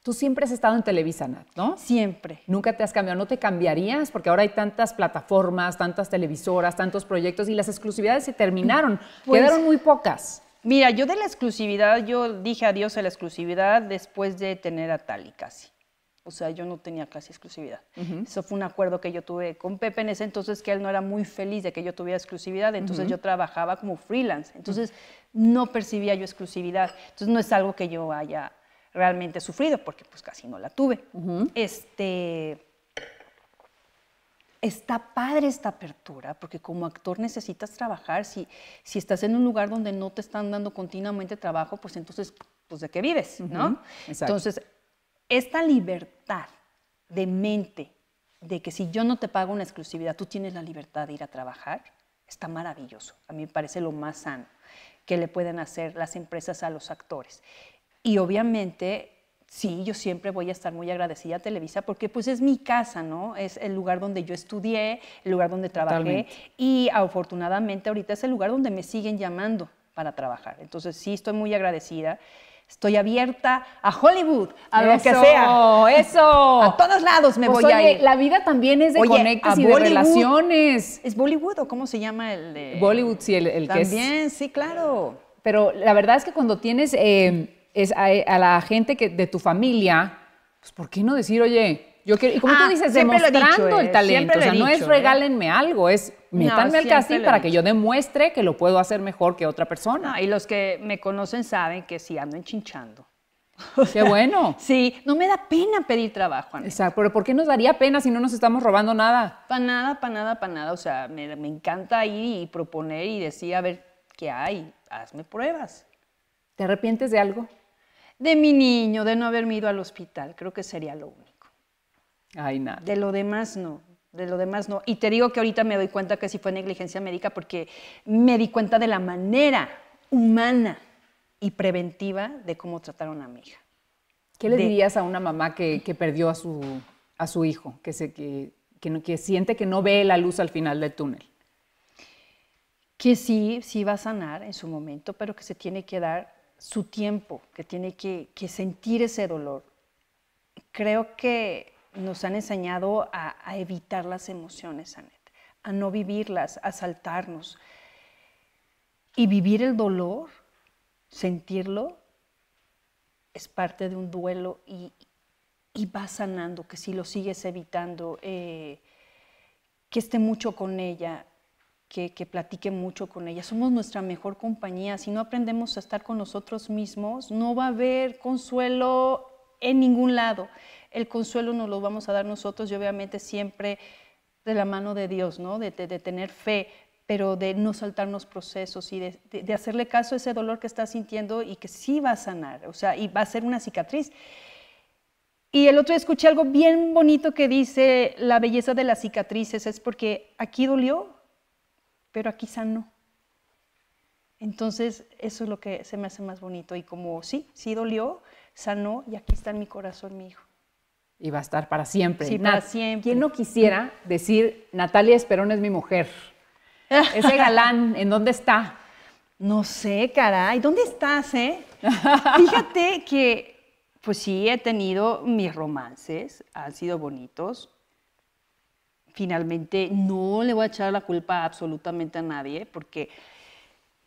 Tú siempre has estado en Televisa, Nat, ¿no? Siempre. Nunca te has cambiado, ¿no te cambiarías? Porque ahora hay tantas plataformas, tantas televisoras, tantos proyectos y las exclusividades se terminaron. Pues, Quedaron muy pocas. Mira, yo de la exclusividad, yo dije adiós a la exclusividad después de tener a Tali casi. O sea, yo no tenía casi exclusividad. Eso fue un acuerdo que yo tuve con Pepe en ese entonces, que él no era muy feliz de que yo tuviera exclusividad, entonces yo trabajaba como freelance, entonces no percibía yo exclusividad. Entonces no es algo que yo haya realmente sufrido, porque pues casi no la tuve. Este... Está padre esta apertura, porque como actor necesitas trabajar. Si, si estás en un lugar donde no te están dando continuamente trabajo, pues entonces, pues de qué vives, ¿no? Entonces, esta libertad de mente, de que si yo no te pago una exclusividad, tú tienes la libertad de ir a trabajar, está maravilloso. A mí me parece lo más sano que le pueden hacer las empresas a los actores. Y obviamente sí, yo siempre voy a estar muy agradecida a Televisa porque pues es mi casa, ¿no? Es el lugar donde yo estudié, el lugar donde trabajé y afortunadamente ahorita es el lugar donde me siguen llamando para trabajar. Entonces sí estoy muy agradecida Estoy abierta a Hollywood, a lo que sea. Eso. A todos lados me pues voy a ir. La vida también es de oye, y relaciones. ¿Es Bollywood o cómo se llama el de.? Bollywood, sí, el, que es. También, sí, claro. Pero la verdad es que cuando tienes eh, es a, a, la gente que, de tu familia, pues ¿por qué no decir, oye, yo quiero, y como tú ah, dices, demostrando el eh, talento. O sea, no es eh. regálenme algo, es metanme al casting para que yo demuestre que lo puedo hacer mejor que otra persona. y los que me conocen saben que sí ando enchinchando. Qué bueno. Sí, no me da pena pedir trabajo. Exacto, pero ¿por qué nos daría pena si no nos estamos robando nada? Para nada, para nada, para nada. O sea, me, me encanta ir y proponer y decir, a ver, ¿qué hay? Hazme pruebas. ¿Te arrepientes de algo? De mi niño, de no haberme ido al hospital. Creo que sería lo único nada. De lo demás no, de lo demás no. Y te digo que ahorita me doy cuenta que si fue negligencia médica porque me di cuenta de la manera humana y preventiva de cómo trataron a mi hija. ¿Qué le dirías a una mamá que, perdió a su, hijo, que, se, que, siente que no ve la luz al final del túnel? Que sí, sí va a sanar en su momento, pero que se tiene que dar su tiempo, que tiene que sentir ese dolor. Creo que nos han enseñado a, evitar las emociones, a no vivirlas, a saltarnos. Y vivir el dolor, sentirlo, es parte de un duelo y, va sanando, que si lo sigues evitando, eh, que esté mucho con ella, que, que, platique mucho con ella. Somos nuestra mejor compañía. Si no aprendemos a estar con nosotros mismos, no va a haber consuelo en ningún lado el consuelo nos lo vamos a dar nosotros y obviamente siempre de la mano de Dios, ¿no? de, tener fe, pero de no saltarnos procesos y de, hacerle caso a ese dolor que está sintiendo y que sí va a sanar, o sea, y va a ser una cicatriz. Y el otro escuché algo bien bonito que dice, la belleza de las cicatrices es porque aquí dolió, pero aquí sanó. Entonces, eso es lo que se me hace más bonito y como sí, sí dolió, sanó y aquí está en mi corazón mi hijo y va a estar para siempre. siempre. ¿Quién no quisiera decir, Natalia Esperón es mi mujer? Ese galán, ¿en dónde está? No sé, caray, ¿dónde estás, eh? Fíjate que, pues sí, he tenido mis romances, han sido bonitos. Finalmente, no le voy a echar la culpa absolutamente a nadie, porque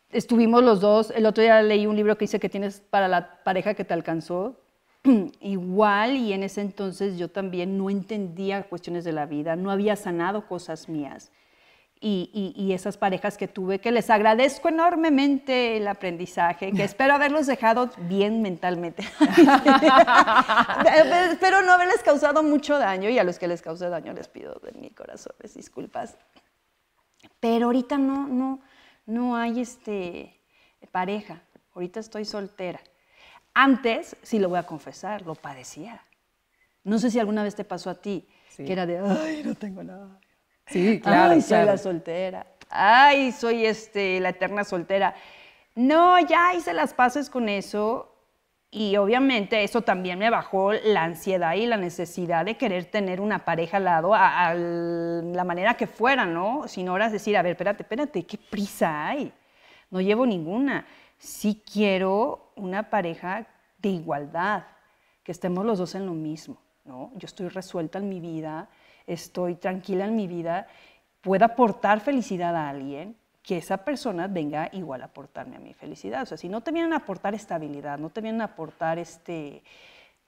estuvimos los dos, el otro día leí un libro que dice que tienes para la pareja que te alcanzó, igual y en ese entonces yo también no entendía cuestiones de la vida, no había sanado cosas mías. Y, y, esas parejas que tuve, que les agradezco enormemente el aprendizaje, que espero haberlos dejado bien mentalmente. espero no haberles causado mucho daño y a los que les causé daño les pido de mi corazón les disculpas. Pero ahorita no, no, no hay este, pareja, ahorita estoy soltera. Antes, sí lo voy a confesar, lo padecía. No sé si alguna vez te pasó a ti, que era de, ay, no tengo nada. Sí, claro. soy la soltera. Ay, soy este, la eterna soltera. No, ya hice las paces con eso. Y obviamente eso también me bajó la ansiedad y la necesidad de querer tener una pareja al lado a, la manera que fuera, ¿no? Sin horas decir, a ver, espérate, espérate, qué prisa hay. No llevo ninguna. Sí quiero una pareja de igualdad, que estemos los dos en lo mismo, ¿no? Yo estoy resuelta en mi vida, estoy tranquila en mi vida, pueda aportar felicidad a alguien, que esa persona venga igual a aportarme a mi felicidad. O sea, si no te vienen a aportar estabilidad, no te vienen a aportar este,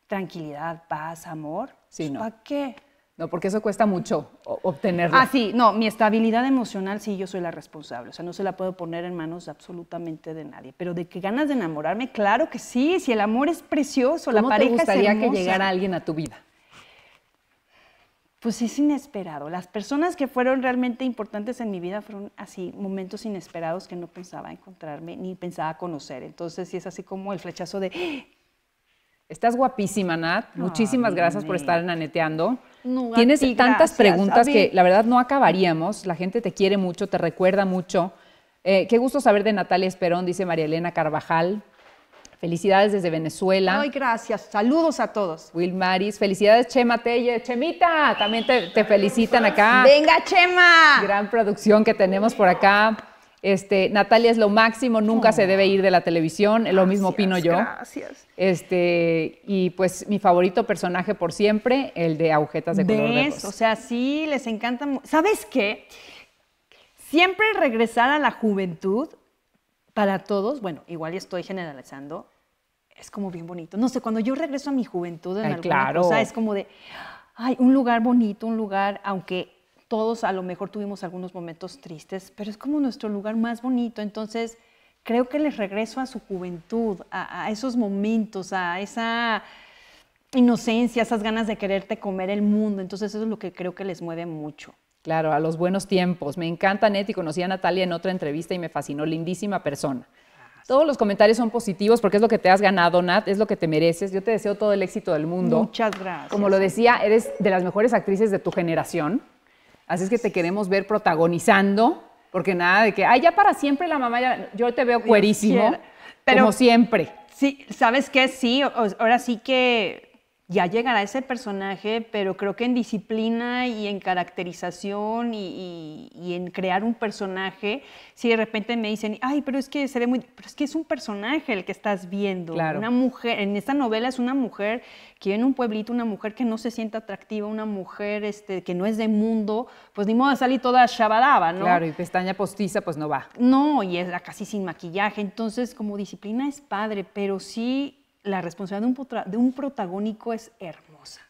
tranquilidad, paz, amor, sí, pues, ¿para qué? No, porque eso cuesta mucho obtenerlo. Ah, sí, no, mi estabilidad emocional sí yo soy la responsable, o sea, no se la puedo poner en manos absolutamente de nadie, pero de que ganas de enamorarme, claro que sí, si el amor es precioso, la pareja es ¿Cómo te gustaría que llegara alguien a tu vida? Pues es inesperado. Las personas que fueron realmente importantes en mi vida fueron así, momentos inesperados que no pensaba encontrarme ni pensaba conocer. Entonces, sí es así como el flechazo de Estás guapísima, Nat. Muchísimas gracias por estar naneteando. Tienes tantas preguntas que la verdad no acabaríamos. La gente te quiere mucho, te recuerda mucho. Eh, qué gusto saber de Natalia Esperón, dice María Elena Carvajal. Felicidades desde Venezuela. Ay, gracias. Saludos a todos. Will Maris, felicidades Chema Telle. Chemita, también te felicitan acá. Venga, Chema. Gran producción que tenemos por acá. Este, Natalia es lo máximo, nunca se debe ir de la televisión, lo mismo opino yo. Gracias. Este, y pues mi favorito personaje por siempre, el de agujetas de color de rosa. O sea, sí, les encanta. ¿Sabes qué? Siempre regresar a la juventud para todos, bueno, igual estoy generalizando, es como bien bonito. No sé, cuando yo regreso a mi juventud en alguna cosa, es como de, ay, un lugar bonito, un lugar, aunque todos a lo mejor tuvimos algunos momentos tristes, pero es como nuestro lugar más bonito. Entonces, creo que les regreso a su juventud, a, esos momentos, a esa inocencia, esas ganas de quererte comer el mundo. Entonces, eso es lo que creo que les mueve mucho. Claro, a los buenos tiempos. Me encanta, y Conocí a Natalia en otra entrevista y me fascinó. Lindísima persona. Todos los comentarios son positivos porque es lo que te has ganado, Nat, es lo que te mereces. Yo te deseo todo el éxito del mundo. Muchas gracias. Como lo decía, eres de las mejores actrices de tu generación. Así es que te queremos ver protagonizando, porque nada de que, ay, ya para siempre la mamá, ya, yo te veo cuerísimo, pero, como siempre. Sí, ¿sabes qué? Sí, ahora sí que ya llegará ese personaje, pero creo que en disciplina y en caracterización y, en crear un personaje, si de repente me dicen, ay, pero es que se muy, pero es que es un personaje el que estás viendo, una mujer, en esta novela es una mujer que en un pueblito, una mujer que no se siente atractiva, una mujer este, que no es de mundo, pues ni modo salir toda shabadaba, ¿no? Claro, y pestaña postiza pues no va. No, y es casi sin maquillaje, entonces como disciplina es padre, pero sí la responsabilidad de un, protagónico es hermosa.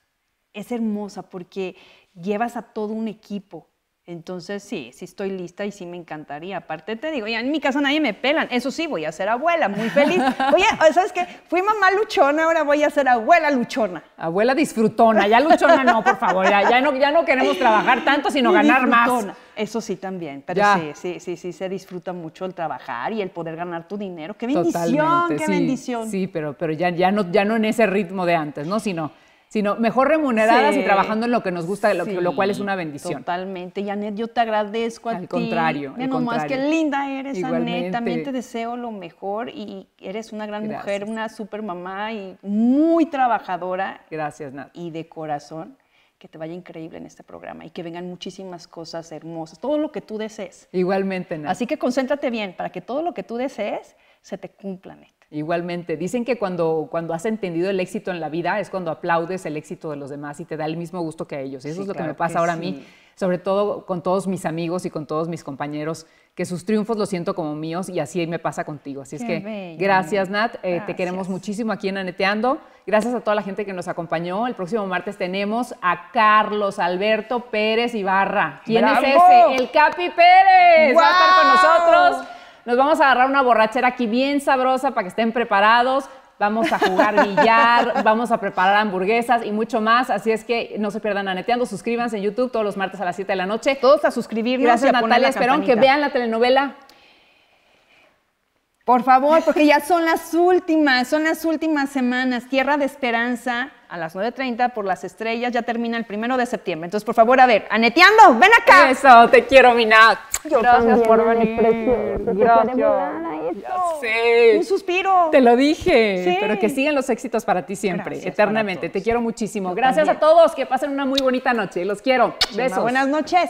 Es hermosa porque llevas a todo un equipo, entonces sí, sí estoy lista y sí me encantaría. Aparte te digo, ya en mi casa nadie me pelan. Eso sí, voy a ser abuela, muy feliz. Oye, ¿sabes qué? Fui mamá luchona, ahora voy a ser abuela luchona. Abuela disfrutona, ya luchona no, por favor. Ya, no, ya no queremos trabajar tanto, sino ganar más. Eso sí también, pero sí, sí, sí, sí, se disfruta mucho el trabajar y el poder ganar tu dinero. ¡Qué bendición! ¡Qué bendición! Sí, pero, pero ya, ya, no, ya no en ese ritmo de antes, ¿no? Sino sino mejor remuneradas y trabajando en lo que nos gusta, lo, cual es una bendición. Totalmente. Janet, yo te agradezco a al Contrario, al nomás, que linda eres, También te deseo lo mejor y eres una gran mujer, una super mamá y muy trabajadora. Gracias, Nat. Y de corazón que te vaya increíble en este programa y que vengan muchísimas cosas hermosas, todo lo que tú desees. Igualmente, nada Así que concéntrate bien para que todo lo que tú desees se te cumpla, Igualmente, dicen que cuando, cuando has entendido el éxito en la vida es cuando aplaudes el éxito de los demás y te da el mismo gusto que a ellos. Y eso es lo que me pasa ahora a mí, sobre todo con todos mis amigos y con todos mis compañeros, que sus triunfos los siento como míos y así me pasa contigo. Así es que gracias Nat, eh, te queremos muchísimo aquí en Aneteando. Gracias a toda la gente que nos acompañó. El próximo martes tenemos a Carlos Alberto Pérez Ibarra. ¿Quién es ese? El Capi Pérez. Va a estar con nosotros. Nos vamos a agarrar una borrachera aquí bien sabrosa para que estén preparados. Vamos a jugar billar, vamos a preparar hamburguesas y mucho más. Así es que no se pierdan aneteando. Suscríbanse en YouTube todos los martes a las 7 de la noche. Todos a suscribirnos. Gracias, Natalia Esperón. Que vean la telenovela por favor, porque ya son las últimas, son las últimas semanas. Tierra de Esperanza a las 9.30 por las estrellas, ya termina el primero de septiembre. Entonces, por favor, a ver, aneteando, ven acá. Eso, te quiero, Mina. Yo Gracias por venir. Precioso, Gracias. sé. Un suspiro. Te lo dije, sí. pero que sigan los éxitos para ti siempre, eternamente. Te quiero muchísimo. Gracias a todos, que pasen una muy bonita noche. Los quiero. Besos. Buenas noches.